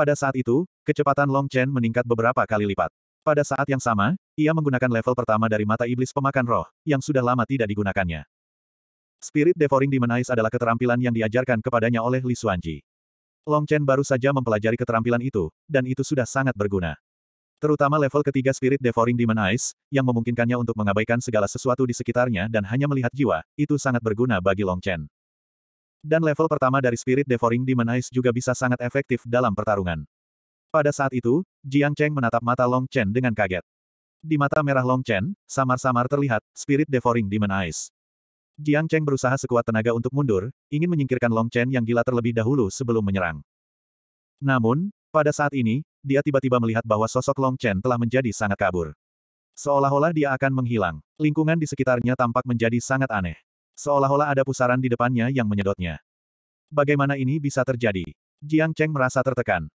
Pada saat itu, kecepatan Long Chen meningkat beberapa kali lipat. Pada saat yang sama, ia menggunakan level pertama dari mata iblis pemakan roh, yang sudah lama tidak digunakannya. Spirit Devouring Demon Eyes adalah keterampilan yang diajarkan kepadanya oleh Li Xuanji. Long Chen baru saja mempelajari keterampilan itu, dan itu sudah sangat berguna. Terutama level ketiga Spirit Devouring Demon Eyes, yang memungkinkannya untuk mengabaikan segala sesuatu di sekitarnya dan hanya melihat jiwa, itu sangat berguna bagi Long Chen. Dan level pertama dari Spirit Devouring Demon Eyes juga bisa sangat efektif dalam pertarungan. Pada saat itu, Jiang Cheng menatap mata Long Chen dengan kaget. Di mata merah Long Chen, samar-samar terlihat, Spirit Devouring Demon Eyes. Jiang Cheng berusaha sekuat tenaga untuk mundur, ingin menyingkirkan Long Chen yang gila terlebih dahulu sebelum menyerang. Namun, pada saat ini, dia tiba-tiba melihat bahwa sosok Long Chen telah menjadi sangat kabur. Seolah-olah dia akan menghilang, lingkungan di sekitarnya tampak menjadi sangat aneh. Seolah-olah ada pusaran di depannya yang menyedotnya. Bagaimana ini bisa terjadi? Jiang Cheng merasa tertekan.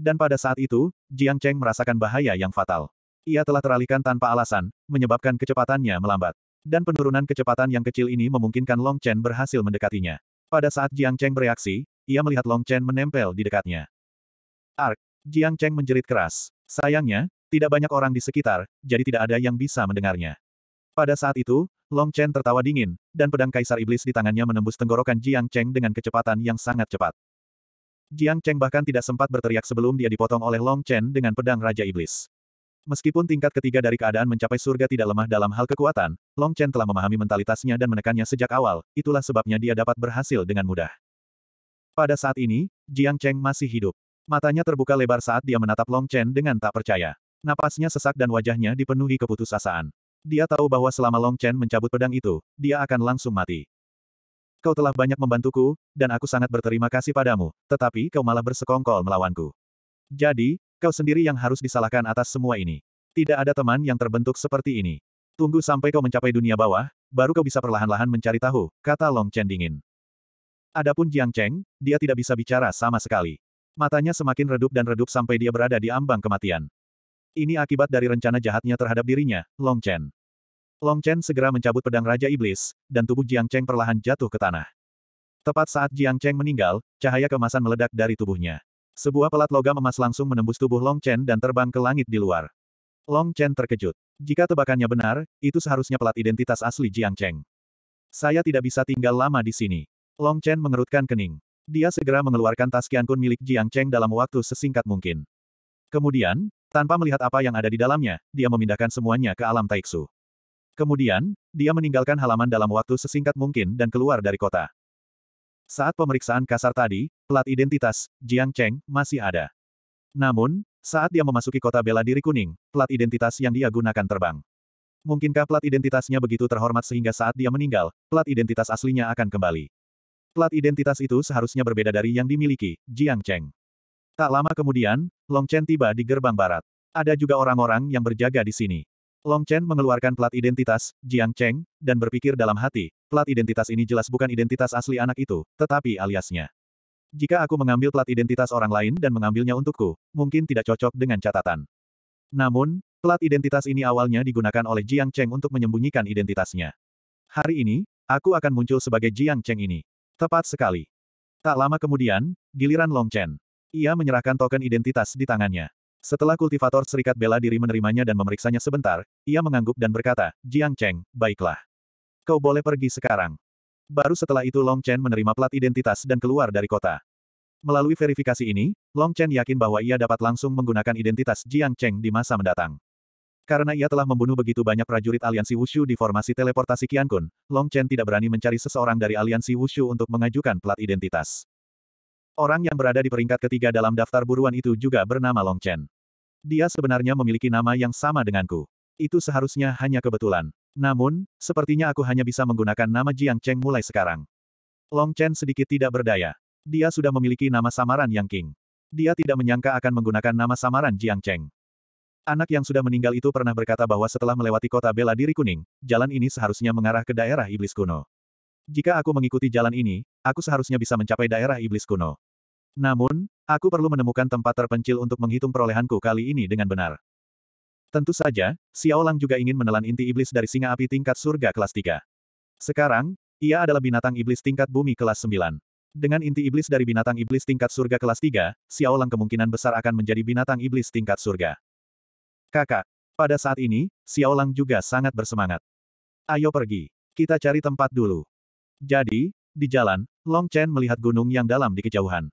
Dan pada saat itu, Jiang Cheng merasakan bahaya yang fatal. Ia telah teralihkan tanpa alasan, menyebabkan kecepatannya melambat. Dan penurunan kecepatan yang kecil ini memungkinkan Long Chen berhasil mendekatinya. Pada saat Jiang Cheng bereaksi, ia melihat Long Chen menempel di dekatnya. Ark! Jiang Cheng menjerit keras. Sayangnya, tidak banyak orang di sekitar, jadi tidak ada yang bisa mendengarnya. Pada saat itu, Long Chen tertawa dingin, dan pedang kaisar iblis di tangannya menembus tenggorokan Jiang Cheng dengan kecepatan yang sangat cepat. Jiang Cheng bahkan tidak sempat berteriak sebelum dia dipotong oleh Long Chen dengan pedang Raja Iblis. Meskipun tingkat ketiga dari keadaan mencapai surga tidak lemah dalam hal kekuatan, Long Chen telah memahami mentalitasnya dan menekannya sejak awal, itulah sebabnya dia dapat berhasil dengan mudah. Pada saat ini, Jiang Cheng masih hidup. Matanya terbuka lebar saat dia menatap Long Chen dengan tak percaya. Napasnya sesak dan wajahnya dipenuhi keputusasaan. Dia tahu bahwa selama Long Chen mencabut pedang itu, dia akan langsung mati. Kau telah banyak membantuku, dan aku sangat berterima kasih padamu, tetapi kau malah bersekongkol melawanku. Jadi, kau sendiri yang harus disalahkan atas semua ini. Tidak ada teman yang terbentuk seperti ini. Tunggu sampai kau mencapai dunia bawah, baru kau bisa perlahan-lahan mencari tahu, kata Long Chen dingin. Adapun Jiang Cheng, dia tidak bisa bicara sama sekali. Matanya semakin redup dan redup sampai dia berada di ambang kematian. Ini akibat dari rencana jahatnya terhadap dirinya, Long Chen. Long Chen segera mencabut pedang Raja Iblis, dan tubuh Jiang Cheng perlahan jatuh ke tanah. Tepat saat Jiang Cheng meninggal, cahaya kemasan meledak dari tubuhnya. Sebuah pelat logam emas langsung menembus tubuh Long Chen dan terbang ke langit di luar. Long Chen terkejut. Jika tebakannya benar, itu seharusnya pelat identitas asli Jiang Cheng. Saya tidak bisa tinggal lama di sini. Long Chen mengerutkan kening. Dia segera mengeluarkan tas kun milik Jiang Cheng dalam waktu sesingkat mungkin. Kemudian, tanpa melihat apa yang ada di dalamnya, dia memindahkan semuanya ke alam Taiksu. Kemudian, dia meninggalkan halaman dalam waktu sesingkat mungkin dan keluar dari kota. Saat pemeriksaan kasar tadi, plat identitas, Jiang Cheng, masih ada. Namun, saat dia memasuki kota bela diri kuning, plat identitas yang dia gunakan terbang. Mungkinkah plat identitasnya begitu terhormat sehingga saat dia meninggal, plat identitas aslinya akan kembali. Plat identitas itu seharusnya berbeda dari yang dimiliki, Jiang Cheng. Tak lama kemudian, Long Chen tiba di gerbang barat. Ada juga orang-orang yang berjaga di sini. Long Chen mengeluarkan plat identitas, Jiang Cheng, dan berpikir dalam hati, plat identitas ini jelas bukan identitas asli anak itu, tetapi aliasnya. Jika aku mengambil plat identitas orang lain dan mengambilnya untukku, mungkin tidak cocok dengan catatan. Namun, plat identitas ini awalnya digunakan oleh Jiang Cheng untuk menyembunyikan identitasnya. Hari ini, aku akan muncul sebagai Jiang Cheng ini. Tepat sekali. Tak lama kemudian, giliran Long Chen. Ia menyerahkan token identitas di tangannya. Setelah kultivator serikat bela diri menerimanya dan memeriksanya sebentar, ia mengangguk dan berkata, Jiang Cheng, baiklah. Kau boleh pergi sekarang. Baru setelah itu Long Chen menerima plat identitas dan keluar dari kota. Melalui verifikasi ini, Long Chen yakin bahwa ia dapat langsung menggunakan identitas Jiang Cheng di masa mendatang. Karena ia telah membunuh begitu banyak prajurit aliansi Wushu di formasi teleportasi Qian Kun, Long Chen tidak berani mencari seseorang dari aliansi Wushu untuk mengajukan plat identitas. Orang yang berada di peringkat ketiga dalam daftar buruan itu juga bernama Long Chen. Dia sebenarnya memiliki nama yang sama denganku. Itu seharusnya hanya kebetulan. Namun, sepertinya aku hanya bisa menggunakan nama Jiang Cheng mulai sekarang. Long Chen sedikit tidak berdaya. Dia sudah memiliki nama samaran Yang King. Dia tidak menyangka akan menggunakan nama samaran Jiang Cheng. Anak yang sudah meninggal itu pernah berkata bahwa setelah melewati kota bela diri kuning, jalan ini seharusnya mengarah ke daerah iblis kuno. Jika aku mengikuti jalan ini, aku seharusnya bisa mencapai daerah iblis kuno. Namun, aku perlu menemukan tempat terpencil untuk menghitung perolehanku kali ini dengan benar. Tentu saja, Xiao Lang juga ingin menelan inti iblis dari singa api tingkat surga kelas 3. Sekarang, ia adalah binatang iblis tingkat bumi kelas 9. Dengan inti iblis dari binatang iblis tingkat surga kelas 3, Xiao Lang kemungkinan besar akan menjadi binatang iblis tingkat surga. Kakak, pada saat ini, Xiao Lang juga sangat bersemangat. Ayo pergi. Kita cari tempat dulu. Jadi, di jalan, Long Chen melihat gunung yang dalam di kejauhan.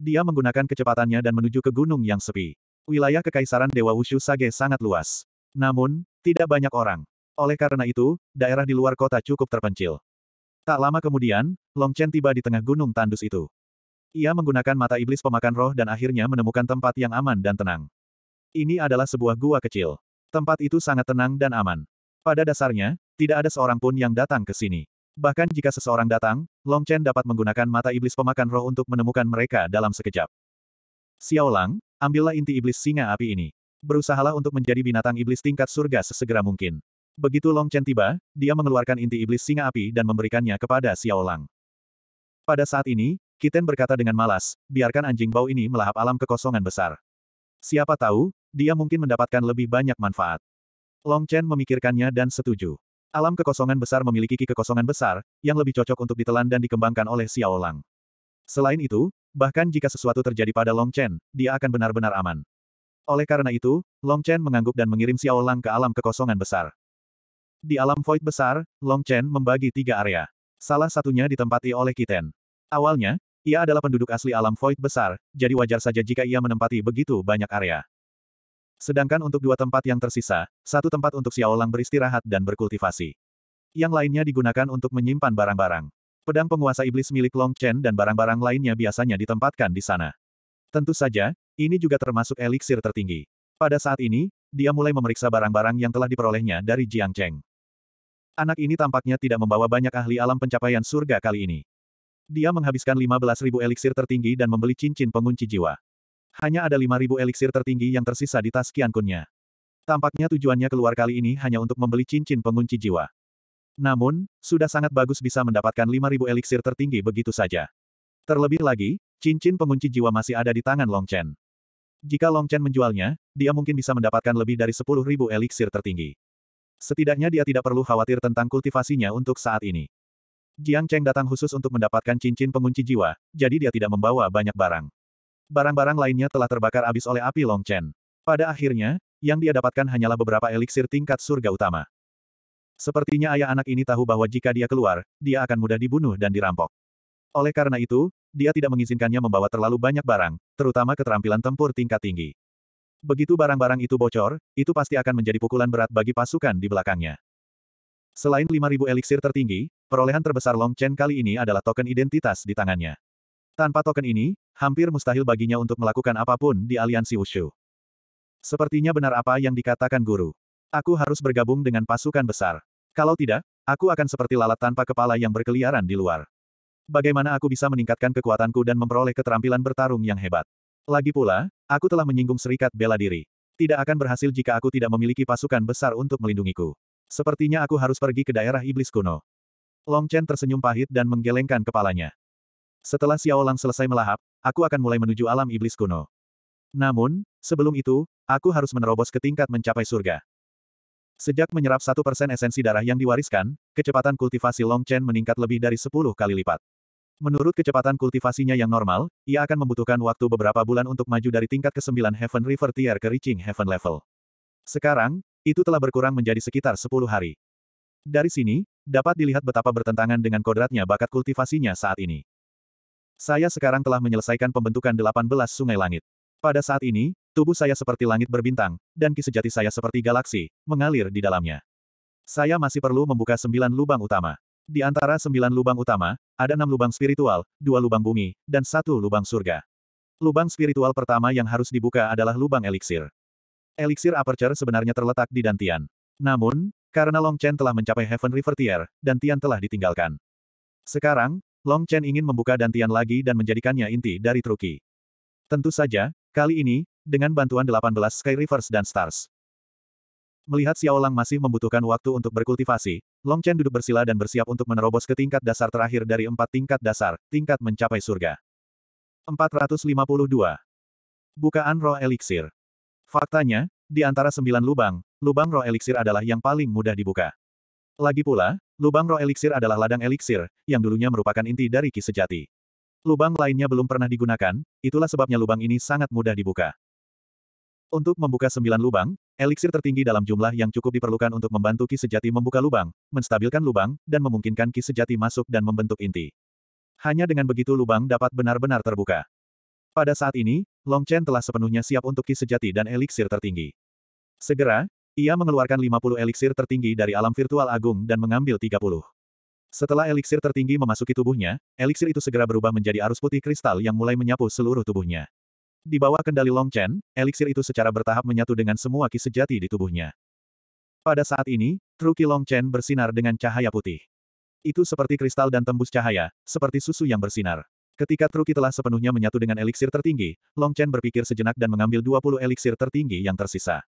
Dia menggunakan kecepatannya dan menuju ke gunung yang sepi. Wilayah kekaisaran Dewa Wushu Sage sangat luas. Namun, tidak banyak orang. Oleh karena itu, daerah di luar kota cukup terpencil. Tak lama kemudian, Long Chen tiba di tengah gunung tandus itu. Ia menggunakan mata iblis pemakan roh dan akhirnya menemukan tempat yang aman dan tenang. Ini adalah sebuah gua kecil. Tempat itu sangat tenang dan aman. Pada dasarnya, tidak ada seorang pun yang datang ke sini. Bahkan jika seseorang datang, Long Chen dapat menggunakan mata iblis pemakan roh untuk menemukan mereka dalam sekejap. Xiao Lang, ambillah inti iblis singa api ini. Berusahalah untuk menjadi binatang iblis tingkat surga sesegera mungkin. Begitu Long Chen tiba, dia mengeluarkan inti iblis singa api dan memberikannya kepada Xiao Lang. Pada saat ini, Kiten berkata dengan malas, biarkan anjing bau ini melahap alam kekosongan besar. Siapa tahu, dia mungkin mendapatkan lebih banyak manfaat. Long Chen memikirkannya dan setuju. Alam kekosongan besar memiliki ki kekosongan besar, yang lebih cocok untuk ditelan dan dikembangkan oleh Xiao Lang. Selain itu, bahkan jika sesuatu terjadi pada Long Chen, dia akan benar-benar aman. Oleh karena itu, Long Chen mengangguk dan mengirim Xiao Lang ke alam kekosongan besar. Di alam void besar, Long Chen membagi tiga area. Salah satunya ditempati oleh Kiten. Awalnya, ia adalah penduduk asli alam void besar, jadi wajar saja jika ia menempati begitu banyak area. Sedangkan untuk dua tempat yang tersisa, satu tempat untuk Xiaolang beristirahat dan berkultivasi. Yang lainnya digunakan untuk menyimpan barang-barang. Pedang penguasa iblis milik Long Chen dan barang-barang lainnya biasanya ditempatkan di sana. Tentu saja, ini juga termasuk eliksir tertinggi. Pada saat ini, dia mulai memeriksa barang-barang yang telah diperolehnya dari Jiang Cheng. Anak ini tampaknya tidak membawa banyak ahli alam pencapaian surga kali ini. Dia menghabiskan 15.000 eliksir tertinggi dan membeli cincin pengunci jiwa. Hanya ada 5.000 eliksir tertinggi yang tersisa di tas Kiankunnya. Tampaknya tujuannya keluar kali ini hanya untuk membeli cincin pengunci jiwa. Namun, sudah sangat bagus bisa mendapatkan 5.000 eliksir tertinggi begitu saja. Terlebih lagi, cincin pengunci jiwa masih ada di tangan Long Chen. Jika Long Chen menjualnya, dia mungkin bisa mendapatkan lebih dari 10.000 eliksir tertinggi. Setidaknya dia tidak perlu khawatir tentang kultivasinya untuk saat ini. Jiang Cheng datang khusus untuk mendapatkan cincin pengunci jiwa, jadi dia tidak membawa banyak barang. Barang-barang lainnya telah terbakar habis oleh api Long Chen. Pada akhirnya, yang dia dapatkan hanyalah beberapa eliksir tingkat surga utama. Sepertinya ayah anak ini tahu bahwa jika dia keluar, dia akan mudah dibunuh dan dirampok. Oleh karena itu, dia tidak mengizinkannya membawa terlalu banyak barang, terutama keterampilan tempur tingkat tinggi. Begitu barang-barang itu bocor, itu pasti akan menjadi pukulan berat bagi pasukan di belakangnya. Selain 5.000 eliksir tertinggi, perolehan terbesar Long Chen kali ini adalah token identitas di tangannya. Tanpa token ini, Hampir mustahil baginya untuk melakukan apapun di aliansi Wushu. Sepertinya benar apa yang dikatakan guru. Aku harus bergabung dengan pasukan besar. Kalau tidak, aku akan seperti lalat tanpa kepala yang berkeliaran di luar. Bagaimana aku bisa meningkatkan kekuatanku dan memperoleh keterampilan bertarung yang hebat? Lagi pula, aku telah menyinggung serikat bela diri. Tidak akan berhasil jika aku tidak memiliki pasukan besar untuk melindungiku. Sepertinya aku harus pergi ke daerah iblis kuno. Long Chen tersenyum pahit dan menggelengkan kepalanya. Setelah Xiao Lang selesai melahap, aku akan mulai menuju alam iblis kuno. Namun, sebelum itu, aku harus menerobos ke tingkat mencapai surga. Sejak menyerap satu persen esensi darah yang diwariskan, kecepatan kultivasi Long Chen meningkat lebih dari sepuluh kali lipat. Menurut kecepatan kultivasinya yang normal, ia akan membutuhkan waktu beberapa bulan untuk maju dari tingkat ke-9 Heaven River Tier ke Reaching Heaven Level. Sekarang, itu telah berkurang menjadi sekitar 10 hari. Dari sini, dapat dilihat betapa bertentangan dengan kodratnya bakat kultivasinya saat ini. Saya sekarang telah menyelesaikan pembentukan 18 sungai langit. Pada saat ini, tubuh saya seperti langit berbintang, dan ki sejati saya seperti galaksi, mengalir di dalamnya. Saya masih perlu membuka sembilan lubang utama. Di antara sembilan lubang utama, ada enam lubang spiritual, dua lubang bumi, dan satu lubang surga. Lubang spiritual pertama yang harus dibuka adalah lubang eliksir. Eliksir Aperture sebenarnya terletak di Dantian. Namun, karena Long Chen telah mencapai Heaven River Tier, Dantian telah ditinggalkan. Sekarang, Long Chen ingin membuka dantian lagi dan menjadikannya inti dari truki. Tentu saja, kali ini, dengan bantuan 18 Sky Rivers dan Stars. Melihat Xiao Lang masih membutuhkan waktu untuk berkultivasi, Long Chen duduk bersila dan bersiap untuk menerobos ke tingkat dasar terakhir dari empat tingkat dasar, tingkat mencapai surga. 452. Bukaan Roh Elixir Faktanya, di antara sembilan lubang, lubang Roh Elixir adalah yang paling mudah dibuka. Lagi pula, Lubang roh eliksir adalah ladang eliksir, yang dulunya merupakan inti dari ki sejati. Lubang lainnya belum pernah digunakan, itulah sebabnya lubang ini sangat mudah dibuka. Untuk membuka sembilan lubang, eliksir tertinggi dalam jumlah yang cukup diperlukan untuk membantu ki sejati membuka lubang, menstabilkan lubang, dan memungkinkan ki sejati masuk dan membentuk inti. Hanya dengan begitu lubang dapat benar-benar terbuka. Pada saat ini, Long Chen telah sepenuhnya siap untuk ki sejati dan eliksir tertinggi. Segera, ia mengeluarkan 50 eliksir tertinggi dari alam virtual agung dan mengambil 30. Setelah eliksir tertinggi memasuki tubuhnya, eliksir itu segera berubah menjadi arus putih kristal yang mulai menyapu seluruh tubuhnya. Di bawah kendali Long Chen, eliksir itu secara bertahap menyatu dengan semua ki sejati di tubuhnya. Pada saat ini, Truki Long Chen bersinar dengan cahaya putih. Itu seperti kristal dan tembus cahaya, seperti susu yang bersinar. Ketika Truki telah sepenuhnya menyatu dengan eliksir tertinggi, Long Chen berpikir sejenak dan mengambil 20 eliksir tertinggi yang tersisa.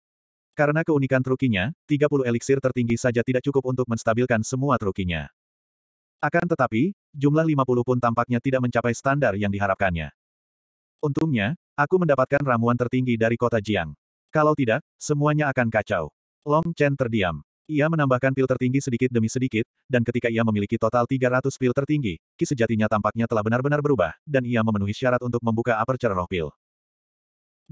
Karena keunikan trukinya, 30 eliksir tertinggi saja tidak cukup untuk menstabilkan semua trukinya. Akan tetapi, jumlah 50 pun tampaknya tidak mencapai standar yang diharapkannya. Untungnya, aku mendapatkan ramuan tertinggi dari kota Jiang. Kalau tidak, semuanya akan kacau. Long Chen terdiam. Ia menambahkan pil tertinggi sedikit demi sedikit, dan ketika ia memiliki total 300 pil tertinggi, ki sejatinya tampaknya telah benar-benar berubah, dan ia memenuhi syarat untuk membuka aperture roh pil.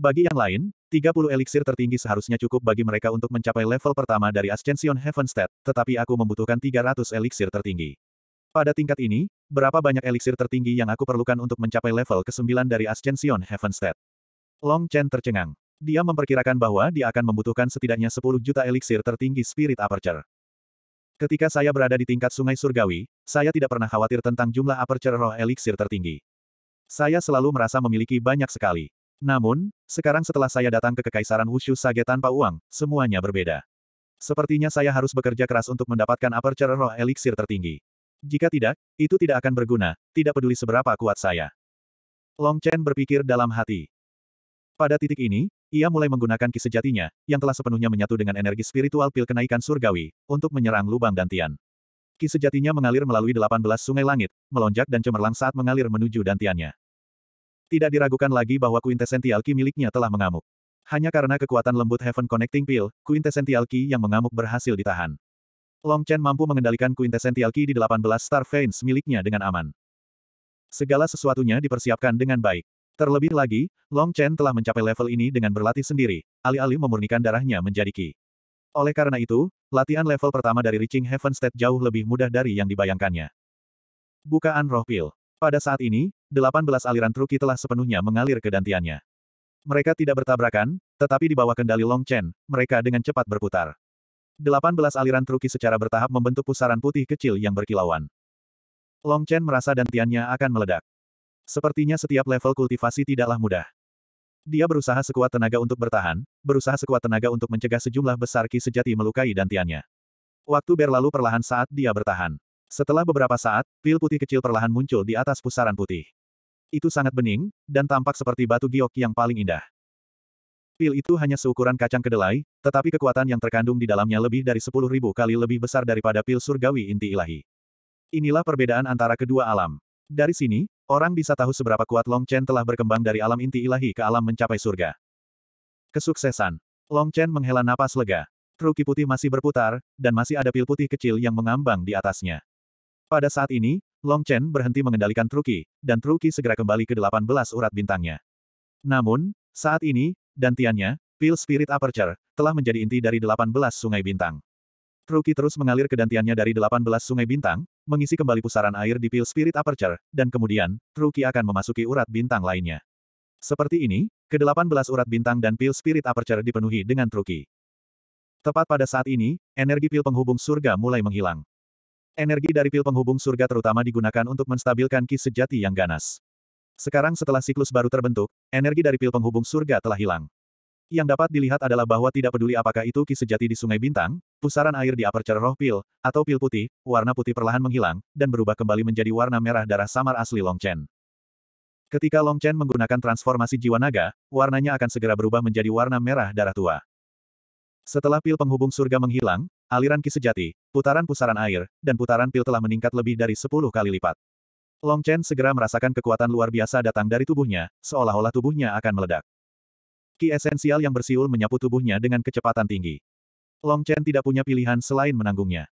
Bagi yang lain, 30 eliksir tertinggi seharusnya cukup bagi mereka untuk mencapai level pertama dari Ascension Heaven State, tetapi aku membutuhkan 300 eliksir tertinggi. Pada tingkat ini, berapa banyak eliksir tertinggi yang aku perlukan untuk mencapai level ke-9 dari Ascension Heaven State? Long Chen tercengang. Dia memperkirakan bahwa dia akan membutuhkan setidaknya 10 juta eliksir tertinggi Spirit Aperture. Ketika saya berada di tingkat sungai surgawi, saya tidak pernah khawatir tentang jumlah aperture roh eliksir tertinggi. Saya selalu merasa memiliki banyak sekali. Namun, sekarang setelah saya datang ke Kekaisaran Wushu Sage tanpa uang, semuanya berbeda. Sepertinya saya harus bekerja keras untuk mendapatkan aperture roh elixir tertinggi. Jika tidak, itu tidak akan berguna, tidak peduli seberapa kuat saya. Long Chen berpikir dalam hati. Pada titik ini, ia mulai menggunakan ki sejatinya, yang telah sepenuhnya menyatu dengan energi spiritual pil kenaikan surgawi, untuk menyerang lubang dantian. Ki sejatinya mengalir melalui 18 sungai langit, melonjak dan cemerlang saat mengalir menuju dantiannya. Tidak diragukan lagi bahwa quintessential Ki miliknya telah mengamuk. Hanya karena kekuatan lembut Heaven Connecting Pill, quintessential Ki yang mengamuk berhasil ditahan. Long Chen mampu mengendalikan quintessential Ki di 18 Star Veins miliknya dengan aman. Segala sesuatunya dipersiapkan dengan baik. Terlebih lagi, Long Chen telah mencapai level ini dengan berlatih sendiri, alih-alih memurnikan darahnya menjadi Ki. Oleh karena itu, latihan level pertama dari Reaching Heaven State jauh lebih mudah dari yang dibayangkannya. Bukaan Roh Pil. Pada saat ini, delapan belas aliran truki telah sepenuhnya mengalir ke dantiannya. Mereka tidak bertabrakan, tetapi di bawah kendali Long Chen, mereka dengan cepat berputar. delapan belas aliran truki secara bertahap membentuk pusaran putih kecil yang berkilauan. Long Chen merasa dantiannya akan meledak. Sepertinya setiap level kultivasi tidaklah mudah. Dia berusaha sekuat tenaga untuk bertahan, berusaha sekuat tenaga untuk mencegah sejumlah besar ki sejati melukai dantiannya. Waktu berlalu perlahan saat dia bertahan. Setelah beberapa saat, pil putih kecil perlahan muncul di atas pusaran putih. Itu sangat bening, dan tampak seperti batu giok yang paling indah. Pil itu hanya seukuran kacang kedelai, tetapi kekuatan yang terkandung di dalamnya lebih dari 10.000 kali lebih besar daripada pil surgawi inti ilahi. Inilah perbedaan antara kedua alam. Dari sini, orang bisa tahu seberapa kuat Long Chen telah berkembang dari alam inti ilahi ke alam mencapai surga. Kesuksesan. Long Chen menghela napas lega. Ruki putih masih berputar, dan masih ada pil putih kecil yang mengambang di atasnya. Pada saat ini, Long Chen berhenti mengendalikan Truki, dan Truki segera kembali ke 18 urat bintangnya. Namun, saat ini, dantiannya, Pil Spirit Aperture, telah menjadi inti dari 18 sungai bintang. Truki terus mengalir ke dantiannya dari 18 sungai bintang, mengisi kembali pusaran air di Pil Spirit Aperture, dan kemudian, Truki akan memasuki urat bintang lainnya. Seperti ini, ke-18 urat bintang dan Pil Spirit Aperture dipenuhi dengan Truki. Tepat pada saat ini, energi pil penghubung surga mulai menghilang. Energi dari pil penghubung surga terutama digunakan untuk menstabilkan ki sejati yang ganas. Sekarang setelah siklus baru terbentuk, energi dari pil penghubung surga telah hilang. Yang dapat dilihat adalah bahwa tidak peduli apakah itu ki sejati di Sungai Bintang, pusaran air di aperture roh pil, atau pil putih, warna putih perlahan menghilang, dan berubah kembali menjadi warna merah darah samar asli Long Chen. Ketika Long Chen menggunakan transformasi jiwa naga, warnanya akan segera berubah menjadi warna merah darah tua. Setelah pil penghubung surga menghilang, Aliran Ki sejati, putaran pusaran air, dan putaran pil telah meningkat lebih dari sepuluh kali lipat. Long Chen segera merasakan kekuatan luar biasa datang dari tubuhnya, seolah-olah tubuhnya akan meledak. Ki esensial yang bersiul menyapu tubuhnya dengan kecepatan tinggi. Long Chen tidak punya pilihan selain menanggungnya.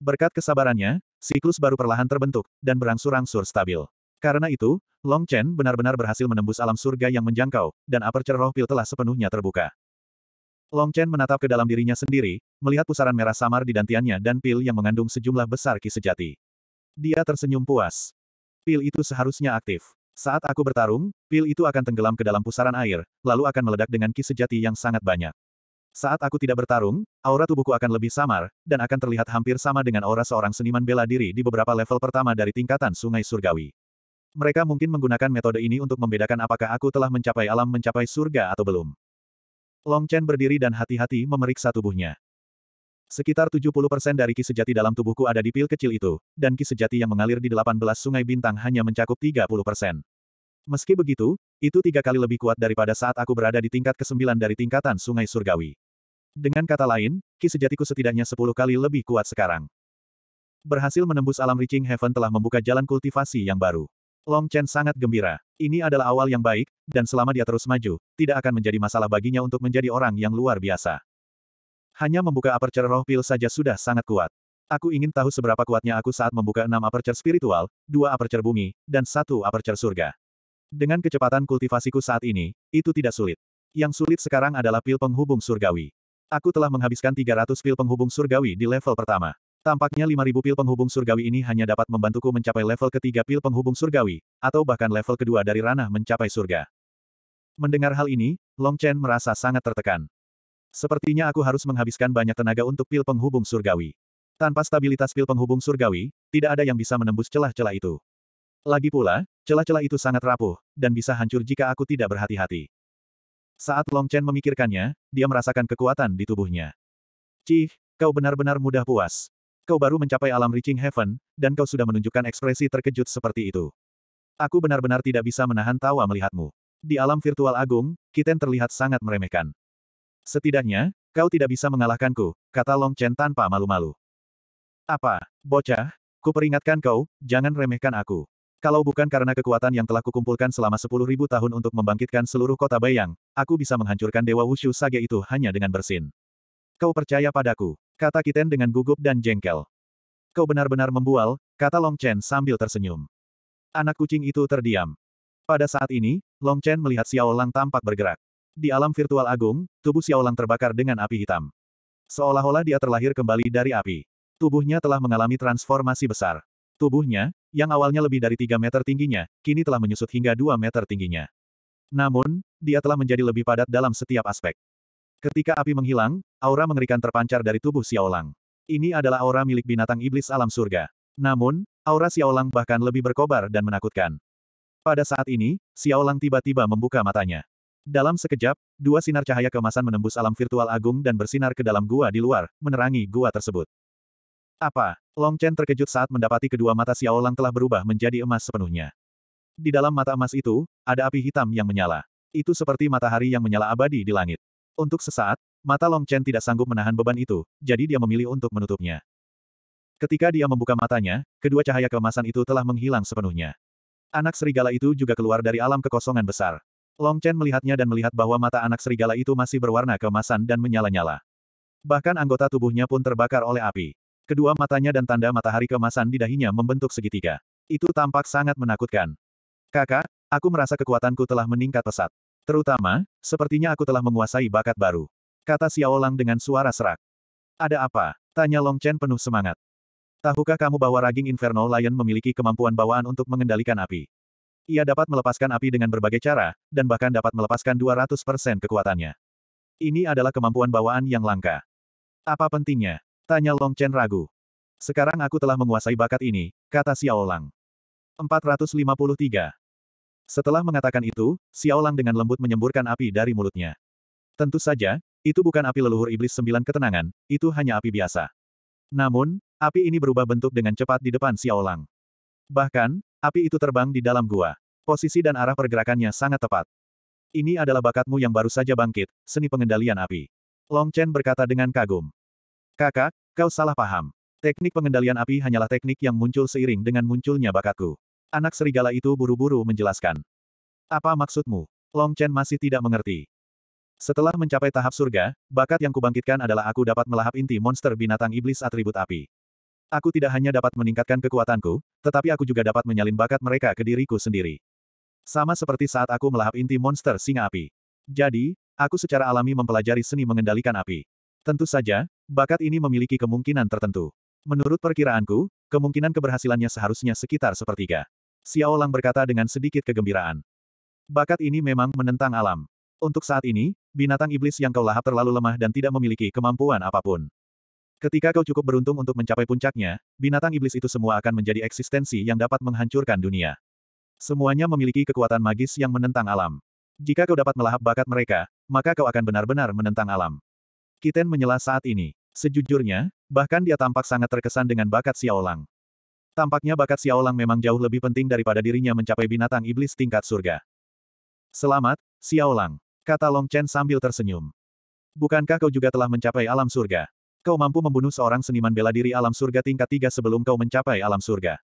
Berkat kesabarannya, siklus baru perlahan terbentuk, dan berangsur-angsur stabil. Karena itu, Long Chen benar-benar berhasil menembus alam surga yang menjangkau, dan aperture roh pil telah sepenuhnya terbuka. Long Chen menatap ke dalam dirinya sendiri, melihat pusaran merah samar di dantiannya dan pil yang mengandung sejumlah besar ki sejati. Dia tersenyum puas. Pil itu seharusnya aktif. Saat aku bertarung, pil itu akan tenggelam ke dalam pusaran air, lalu akan meledak dengan ki sejati yang sangat banyak. Saat aku tidak bertarung, aura tubuhku akan lebih samar, dan akan terlihat hampir sama dengan aura seorang seniman bela diri di beberapa level pertama dari tingkatan sungai surgawi. Mereka mungkin menggunakan metode ini untuk membedakan apakah aku telah mencapai alam mencapai surga atau belum. Long Chen berdiri dan hati-hati memeriksa tubuhnya. Sekitar 70% dari ki sejati dalam tubuhku ada di pil kecil itu, dan ki sejati yang mengalir di 18 sungai bintang hanya mencakup 30%. Meski begitu, itu tiga kali lebih kuat daripada saat aku berada di tingkat ke-9 dari tingkatan sungai surgawi. Dengan kata lain, ki sejatiku setidaknya 10 kali lebih kuat sekarang. Berhasil menembus alam Reaching Heaven telah membuka jalan kultivasi yang baru. Long Chen sangat gembira. Ini adalah awal yang baik, dan selama dia terus maju, tidak akan menjadi masalah baginya untuk menjadi orang yang luar biasa. Hanya membuka aperture roh pil saja sudah sangat kuat. Aku ingin tahu seberapa kuatnya aku saat membuka enam aperture spiritual, dua aperture bumi, dan satu aperture surga. Dengan kecepatan kultivasiku saat ini, itu tidak sulit. Yang sulit sekarang adalah pil penghubung surgawi. Aku telah menghabiskan 300 pil penghubung surgawi di level pertama. Tampaknya 5000 pil penghubung surgawi ini hanya dapat membantuku mencapai level ketiga pil penghubung surgawi, atau bahkan level kedua dari ranah mencapai surga. Mendengar hal ini, Long Chen merasa sangat tertekan. Sepertinya aku harus menghabiskan banyak tenaga untuk pil penghubung surgawi. Tanpa stabilitas pil penghubung surgawi, tidak ada yang bisa menembus celah-celah itu. Lagi pula, celah-celah itu sangat rapuh, dan bisa hancur jika aku tidak berhati-hati. Saat Long Chen memikirkannya, dia merasakan kekuatan di tubuhnya. Cih, kau benar-benar mudah puas. Kau baru mencapai alam Reaching Heaven, dan kau sudah menunjukkan ekspresi terkejut seperti itu. Aku benar-benar tidak bisa menahan tawa melihatmu. Di alam virtual agung, Kiten terlihat sangat meremehkan. Setidaknya, kau tidak bisa mengalahkanku, kata Long Chen tanpa malu-malu. Apa, bocah? Kuperingatkan kau, jangan remehkan aku. Kalau bukan karena kekuatan yang telah kukumpulkan selama sepuluh ribu tahun untuk membangkitkan seluruh kota Bayang, aku bisa menghancurkan Dewa Wushu Sage itu hanya dengan bersin. Kau percaya padaku, Kata Kiten dengan gugup dan jengkel. Kau benar-benar membual, kata Long Chen sambil tersenyum. Anak kucing itu terdiam. Pada saat ini, Long Chen melihat Xiao Lang tampak bergerak. Di alam virtual agung, tubuh Xiao Lang terbakar dengan api hitam. Seolah-olah dia terlahir kembali dari api. Tubuhnya telah mengalami transformasi besar. Tubuhnya, yang awalnya lebih dari 3 meter tingginya, kini telah menyusut hingga 2 meter tingginya. Namun, dia telah menjadi lebih padat dalam setiap aspek. Ketika api menghilang, aura mengerikan terpancar dari tubuh Xiaolang. Ini adalah aura milik binatang iblis alam surga. Namun, aura Xiaolang bahkan lebih berkobar dan menakutkan. Pada saat ini, Xiaolang tiba-tiba membuka matanya. Dalam sekejap, dua sinar cahaya kemasan menembus alam virtual agung dan bersinar ke dalam gua di luar, menerangi gua tersebut. Apa? Long Chen terkejut saat mendapati kedua mata Xiaolang telah berubah menjadi emas sepenuhnya. Di dalam mata emas itu, ada api hitam yang menyala. Itu seperti matahari yang menyala abadi di langit. Untuk sesaat, mata Long Chen tidak sanggup menahan beban itu, jadi dia memilih untuk menutupnya. Ketika dia membuka matanya, kedua cahaya keemasan itu telah menghilang sepenuhnya. Anak serigala itu juga keluar dari alam kekosongan besar. Long Chen melihatnya dan melihat bahwa mata anak serigala itu masih berwarna keemasan dan menyala-nyala. Bahkan anggota tubuhnya pun terbakar oleh api. Kedua matanya dan tanda matahari keemasan di dahinya membentuk segitiga. Itu tampak sangat menakutkan. Kakak, aku merasa kekuatanku telah meningkat pesat. Terutama, sepertinya aku telah menguasai bakat baru. Kata Xiao Lang dengan suara serak. Ada apa? Tanya Long Chen penuh semangat. Tahukah kamu bahwa raging Inferno Lion memiliki kemampuan bawaan untuk mengendalikan api? Ia dapat melepaskan api dengan berbagai cara, dan bahkan dapat melepaskan 200% kekuatannya. Ini adalah kemampuan bawaan yang langka. Apa pentingnya? Tanya Long Chen ragu. Sekarang aku telah menguasai bakat ini, kata Xiao Lang. 453. Setelah mengatakan itu, Xiao Lang dengan lembut menyemburkan api dari mulutnya. Tentu saja, itu bukan api leluhur iblis sembilan ketenangan, itu hanya api biasa. Namun, api ini berubah bentuk dengan cepat di depan Xiao Lang. Bahkan, api itu terbang di dalam gua. Posisi dan arah pergerakannya sangat tepat. Ini adalah bakatmu yang baru saja bangkit, seni pengendalian api. Long Chen berkata dengan kagum. Kakak, kau salah paham. Teknik pengendalian api hanyalah teknik yang muncul seiring dengan munculnya bakatku. Anak serigala itu buru-buru menjelaskan. Apa maksudmu? Long Chen masih tidak mengerti. Setelah mencapai tahap surga, bakat yang kubangkitkan adalah aku dapat melahap inti monster binatang iblis atribut api. Aku tidak hanya dapat meningkatkan kekuatanku, tetapi aku juga dapat menyalin bakat mereka ke diriku sendiri. Sama seperti saat aku melahap inti monster singa api. Jadi, aku secara alami mempelajari seni mengendalikan api. Tentu saja, bakat ini memiliki kemungkinan tertentu. Menurut perkiraanku, kemungkinan keberhasilannya seharusnya sekitar sepertiga. Xiao Lang berkata dengan sedikit kegembiraan. Bakat ini memang menentang alam. Untuk saat ini, binatang iblis yang kau lahap terlalu lemah dan tidak memiliki kemampuan apapun. Ketika kau cukup beruntung untuk mencapai puncaknya, binatang iblis itu semua akan menjadi eksistensi yang dapat menghancurkan dunia. Semuanya memiliki kekuatan magis yang menentang alam. Jika kau dapat melahap bakat mereka, maka kau akan benar-benar menentang alam. Kiten menyela saat ini. Sejujurnya, bahkan dia tampak sangat terkesan dengan bakat Xiaolang. Tampaknya bakat Xiaolang memang jauh lebih penting daripada dirinya mencapai binatang iblis tingkat surga. Selamat, Xiaolang. Kata Long Chen sambil tersenyum. Bukankah kau juga telah mencapai alam surga? Kau mampu membunuh seorang seniman bela diri alam surga tingkat tiga sebelum kau mencapai alam surga.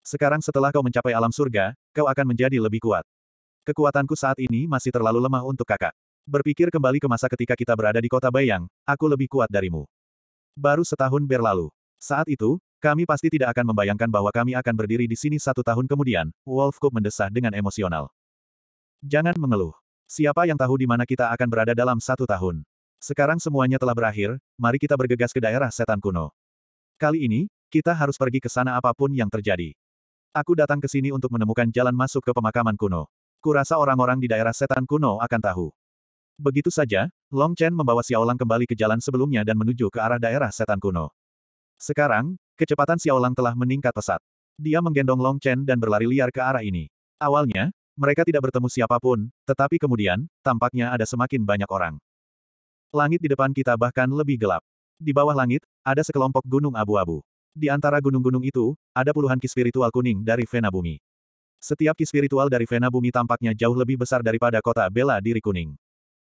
Sekarang setelah kau mencapai alam surga, kau akan menjadi lebih kuat. Kekuatanku saat ini masih terlalu lemah untuk kakak. Berpikir kembali ke masa ketika kita berada di kota Bayang, aku lebih kuat darimu. Baru setahun berlalu. Saat itu, kami pasti tidak akan membayangkan bahwa kami akan berdiri di sini satu tahun kemudian, Wolf Cup mendesah dengan emosional. Jangan mengeluh. Siapa yang tahu di mana kita akan berada dalam satu tahun? Sekarang semuanya telah berakhir, mari kita bergegas ke daerah setan kuno. Kali ini, kita harus pergi ke sana apapun yang terjadi. Aku datang ke sini untuk menemukan jalan masuk ke pemakaman kuno. Kurasa orang-orang di daerah setan kuno akan tahu. Begitu saja, Long Chen membawa Xiaolang kembali ke jalan sebelumnya dan menuju ke arah daerah setan kuno. Sekarang, kecepatan Xiao Lang telah meningkat pesat. Dia menggendong Long Chen dan berlari liar ke arah ini. Awalnya, mereka tidak bertemu siapapun, tetapi kemudian, tampaknya ada semakin banyak orang. Langit di depan kita bahkan lebih gelap. Di bawah langit, ada sekelompok gunung abu-abu. Di antara gunung-gunung itu, ada puluhan ki spiritual kuning dari Vena Bumi. Setiap ki spiritual dari Vena Bumi tampaknya jauh lebih besar daripada kota bela diri kuning.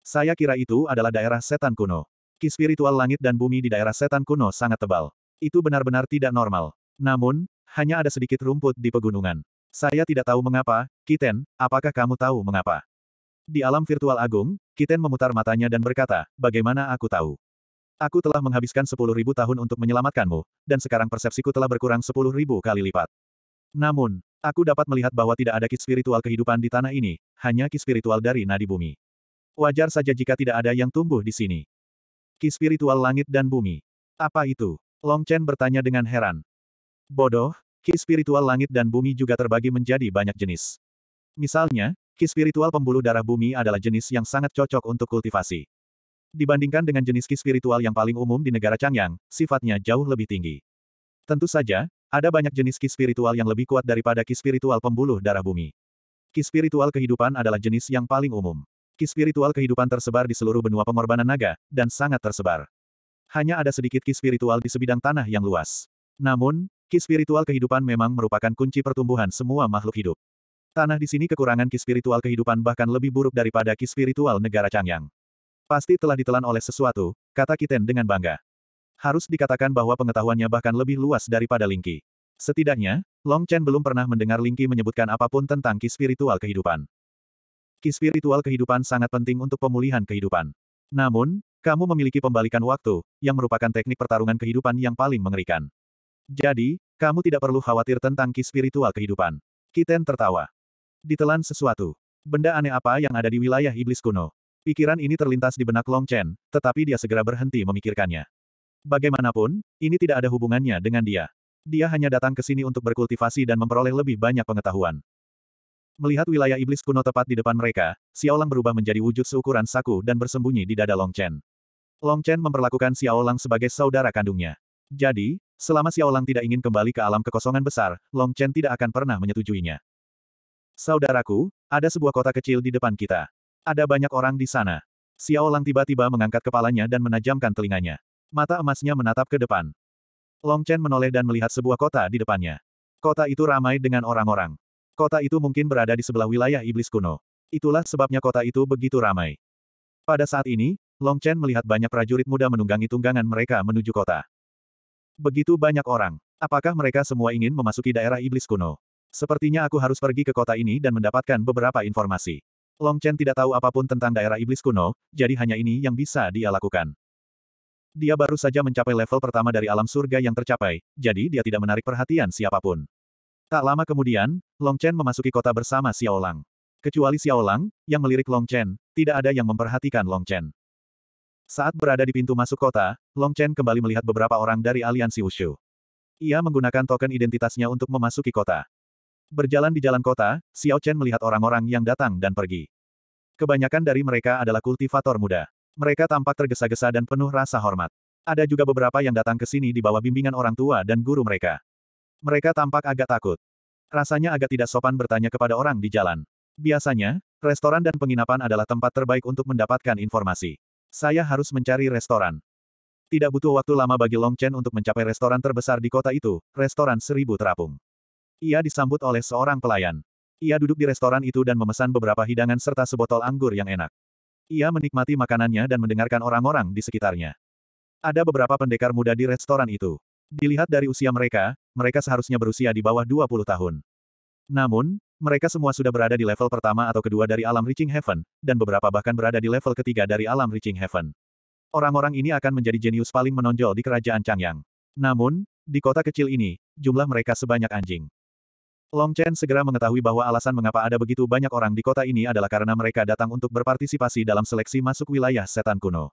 Saya kira itu adalah daerah setan kuno. Ki spiritual langit dan bumi di daerah setan kuno sangat tebal. Itu benar-benar tidak normal. Namun, hanya ada sedikit rumput di pegunungan. Saya tidak tahu mengapa, Kiten, apakah kamu tahu mengapa? Di alam virtual agung, Kiten memutar matanya dan berkata, bagaimana aku tahu? Aku telah menghabiskan 10.000 tahun untuk menyelamatkanmu, dan sekarang persepsiku telah berkurang 10.000 kali lipat. Namun, aku dapat melihat bahwa tidak ada ki spiritual kehidupan di tanah ini, hanya ki spiritual dari nadi bumi. Wajar saja jika tidak ada yang tumbuh di sini. Ki spiritual langit dan bumi. Apa itu? Long Chen bertanya dengan heran. Bodoh, ki spiritual langit dan bumi juga terbagi menjadi banyak jenis. Misalnya, ki spiritual pembuluh darah bumi adalah jenis yang sangat cocok untuk kultivasi. Dibandingkan dengan jenis ki spiritual yang paling umum di negara Changyang, sifatnya jauh lebih tinggi. Tentu saja, ada banyak jenis ki spiritual yang lebih kuat daripada ki spiritual pembuluh darah bumi. Ki spiritual kehidupan adalah jenis yang paling umum. Ki spiritual kehidupan tersebar di seluruh benua pengorbanan naga, dan sangat tersebar hanya ada sedikit ki spiritual di sebidang tanah yang luas. Namun, ki spiritual kehidupan memang merupakan kunci pertumbuhan semua makhluk hidup. Tanah di sini kekurangan ki spiritual kehidupan bahkan lebih buruk daripada ki spiritual negara Changyang. Pasti telah ditelan oleh sesuatu, kata Kiten dengan bangga. Harus dikatakan bahwa pengetahuannya bahkan lebih luas daripada Lingqi. Setidaknya, Long Chen belum pernah mendengar Lingqi menyebutkan apapun tentang ki spiritual kehidupan. Ki spiritual kehidupan sangat penting untuk pemulihan kehidupan. Namun, kamu memiliki pembalikan waktu, yang merupakan teknik pertarungan kehidupan yang paling mengerikan. Jadi, kamu tidak perlu khawatir tentang ki spiritual kehidupan. Kiten tertawa. Ditelan sesuatu. Benda aneh apa yang ada di wilayah iblis kuno. Pikiran ini terlintas di benak Long Chen, tetapi dia segera berhenti memikirkannya. Bagaimanapun, ini tidak ada hubungannya dengan dia. Dia hanya datang ke sini untuk berkultivasi dan memperoleh lebih banyak pengetahuan. Melihat wilayah iblis kuno tepat di depan mereka, Xiaolang berubah menjadi wujud seukuran saku dan bersembunyi di dada Long Chen. Long Chen memperlakukan Xiao Lang sebagai saudara kandungnya. Jadi, selama Xiao Lang tidak ingin kembali ke alam kekosongan besar, Long Chen tidak akan pernah menyetujuinya. Saudaraku, ada sebuah kota kecil di depan kita. Ada banyak orang di sana. Xiao Lang tiba-tiba mengangkat kepalanya dan menajamkan telinganya. Mata emasnya menatap ke depan. Long Chen menoleh dan melihat sebuah kota di depannya. Kota itu ramai dengan orang-orang. Kota itu mungkin berada di sebelah wilayah iblis kuno. Itulah sebabnya kota itu begitu ramai. Pada saat ini, Long Chen melihat banyak prajurit muda menunggangi tunggangan mereka menuju kota. Begitu banyak orang. Apakah mereka semua ingin memasuki daerah iblis kuno? Sepertinya aku harus pergi ke kota ini dan mendapatkan beberapa informasi. Long Chen tidak tahu apapun tentang daerah iblis kuno, jadi hanya ini yang bisa dia lakukan. Dia baru saja mencapai level pertama dari alam surga yang tercapai, jadi dia tidak menarik perhatian siapapun. Tak lama kemudian, Long Chen memasuki kota bersama Xiaolang. Kecuali Xiaolang, yang melirik Long Chen, tidak ada yang memperhatikan Long Chen. Saat berada di pintu masuk kota, Long Chen kembali melihat beberapa orang dari aliansi Wushu. Ia menggunakan token identitasnya untuk memasuki kota. Berjalan di jalan kota, Xiao Chen melihat orang-orang yang datang dan pergi. Kebanyakan dari mereka adalah kultivator muda. Mereka tampak tergesa-gesa dan penuh rasa hormat. Ada juga beberapa yang datang ke sini di bawah bimbingan orang tua dan guru mereka. Mereka tampak agak takut. Rasanya agak tidak sopan bertanya kepada orang di jalan. Biasanya, restoran dan penginapan adalah tempat terbaik untuk mendapatkan informasi. Saya harus mencari restoran. Tidak butuh waktu lama bagi Long Chen untuk mencapai restoran terbesar di kota itu, restoran seribu terapung. Ia disambut oleh seorang pelayan. Ia duduk di restoran itu dan memesan beberapa hidangan serta sebotol anggur yang enak. Ia menikmati makanannya dan mendengarkan orang-orang di sekitarnya. Ada beberapa pendekar muda di restoran itu. Dilihat dari usia mereka, mereka seharusnya berusia di bawah 20 tahun. Namun, mereka semua sudah berada di level pertama atau kedua dari alam Reaching Heaven, dan beberapa bahkan berada di level ketiga dari alam Reaching Heaven. Orang-orang ini akan menjadi jenius paling menonjol di kerajaan Changyang. Namun, di kota kecil ini, jumlah mereka sebanyak anjing. Long Chen segera mengetahui bahwa alasan mengapa ada begitu banyak orang di kota ini adalah karena mereka datang untuk berpartisipasi dalam seleksi masuk wilayah setan kuno.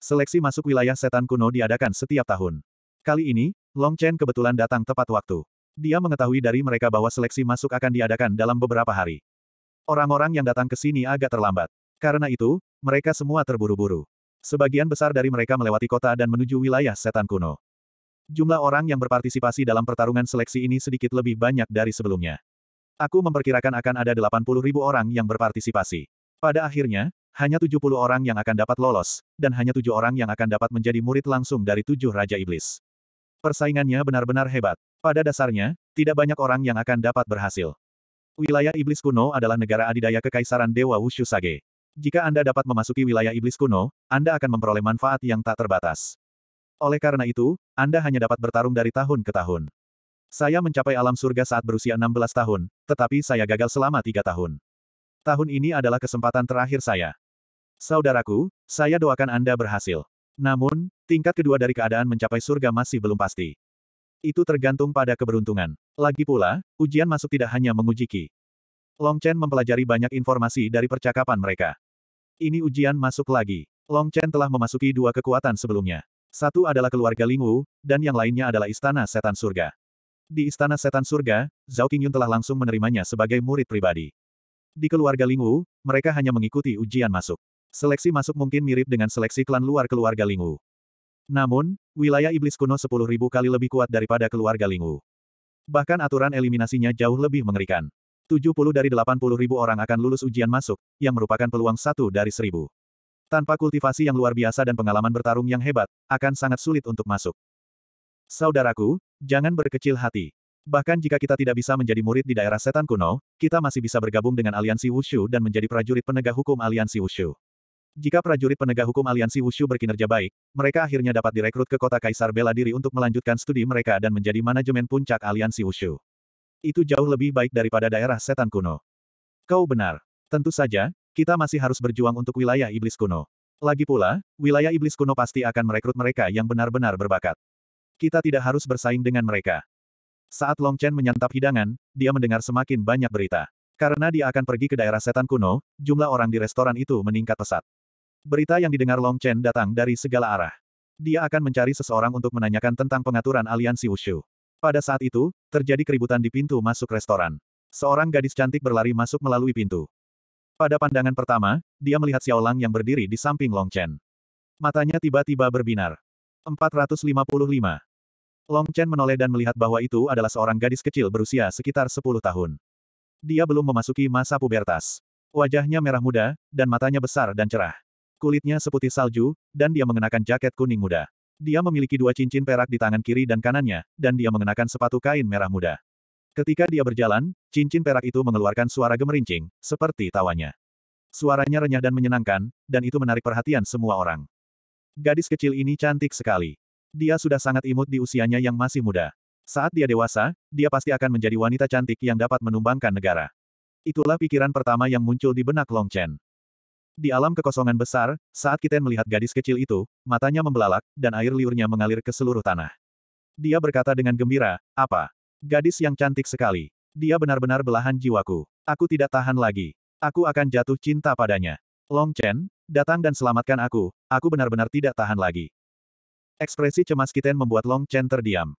Seleksi masuk wilayah setan kuno diadakan setiap tahun. Kali ini, Long Chen kebetulan datang tepat waktu. Dia mengetahui dari mereka bahwa seleksi masuk akan diadakan dalam beberapa hari. Orang-orang yang datang ke sini agak terlambat. Karena itu, mereka semua terburu-buru. Sebagian besar dari mereka melewati kota dan menuju wilayah setan kuno. Jumlah orang yang berpartisipasi dalam pertarungan seleksi ini sedikit lebih banyak dari sebelumnya. Aku memperkirakan akan ada 80 ribu orang yang berpartisipasi. Pada akhirnya, hanya 70 orang yang akan dapat lolos, dan hanya tujuh orang yang akan dapat menjadi murid langsung dari tujuh Raja Iblis. Persaingannya benar-benar hebat. Pada dasarnya, tidak banyak orang yang akan dapat berhasil. Wilayah Iblis Kuno adalah negara adidaya Kekaisaran Dewa Wushu Sage. Jika Anda dapat memasuki wilayah Iblis Kuno, Anda akan memperoleh manfaat yang tak terbatas. Oleh karena itu, Anda hanya dapat bertarung dari tahun ke tahun. Saya mencapai alam surga saat berusia 16 tahun, tetapi saya gagal selama tiga tahun. Tahun ini adalah kesempatan terakhir saya. Saudaraku, saya doakan Anda berhasil. Namun, tingkat kedua dari keadaan mencapai surga masih belum pasti. Itu tergantung pada keberuntungan. Lagi pula, ujian masuk tidak hanya menguji Qi. Long Chen mempelajari banyak informasi dari percakapan mereka. Ini ujian masuk lagi. Long Chen telah memasuki dua kekuatan sebelumnya. Satu adalah keluarga Lingwu, dan yang lainnya adalah Istana Setan Surga. Di Istana Setan Surga, Zhao Qingyun telah langsung menerimanya sebagai murid pribadi. Di keluarga Lingwu, mereka hanya mengikuti ujian masuk. Seleksi masuk mungkin mirip dengan seleksi klan luar keluarga Lingwu. Namun, wilayah iblis kuno 10.000 kali lebih kuat daripada keluarga Lingwu. Bahkan aturan eliminasinya jauh lebih mengerikan. 70 dari 80.000 orang akan lulus ujian masuk, yang merupakan peluang satu dari seribu. Tanpa kultivasi yang luar biasa dan pengalaman bertarung yang hebat, akan sangat sulit untuk masuk. Saudaraku, jangan berkecil hati. Bahkan jika kita tidak bisa menjadi murid di daerah setan kuno, kita masih bisa bergabung dengan aliansi Wushu dan menjadi prajurit penegak hukum aliansi Wushu. Jika prajurit penegak hukum aliansi Wushu berkinerja baik, mereka akhirnya dapat direkrut ke kota Kaisar bela diri untuk melanjutkan studi mereka dan menjadi manajemen puncak aliansi Wushu. Itu jauh lebih baik daripada daerah setan kuno. Kau benar. Tentu saja, kita masih harus berjuang untuk wilayah iblis kuno. Lagi pula, wilayah iblis kuno pasti akan merekrut mereka yang benar-benar berbakat. Kita tidak harus bersaing dengan mereka. Saat Long Chen menyantap hidangan, dia mendengar semakin banyak berita. Karena dia akan pergi ke daerah setan kuno, jumlah orang di restoran itu meningkat pesat. Berita yang didengar Long Chen datang dari segala arah. Dia akan mencari seseorang untuk menanyakan tentang pengaturan aliansi Wushu. Pada saat itu, terjadi keributan di pintu masuk restoran. Seorang gadis cantik berlari masuk melalui pintu. Pada pandangan pertama, dia melihat Xiao Lang yang berdiri di samping Long Chen. Matanya tiba-tiba berbinar. 455. Long Chen menoleh dan melihat bahwa itu adalah seorang gadis kecil berusia sekitar 10 tahun. Dia belum memasuki masa pubertas. Wajahnya merah muda, dan matanya besar dan cerah. Kulitnya seputih salju, dan dia mengenakan jaket kuning muda. Dia memiliki dua cincin perak di tangan kiri dan kanannya, dan dia mengenakan sepatu kain merah muda. Ketika dia berjalan, cincin perak itu mengeluarkan suara gemerincing, seperti tawanya. Suaranya renyah dan menyenangkan, dan itu menarik perhatian semua orang. Gadis kecil ini cantik sekali. Dia sudah sangat imut di usianya yang masih muda. Saat dia dewasa, dia pasti akan menjadi wanita cantik yang dapat menumbangkan negara. Itulah pikiran pertama yang muncul di benak Long Chen. Di alam kekosongan besar, saat Kiten melihat gadis kecil itu, matanya membelalak, dan air liurnya mengalir ke seluruh tanah. Dia berkata dengan gembira, apa? Gadis yang cantik sekali. Dia benar-benar belahan jiwaku. Aku tidak tahan lagi. Aku akan jatuh cinta padanya. Long Chen, datang dan selamatkan aku, aku benar-benar tidak tahan lagi. Ekspresi cemas Kiten membuat Long Chen terdiam.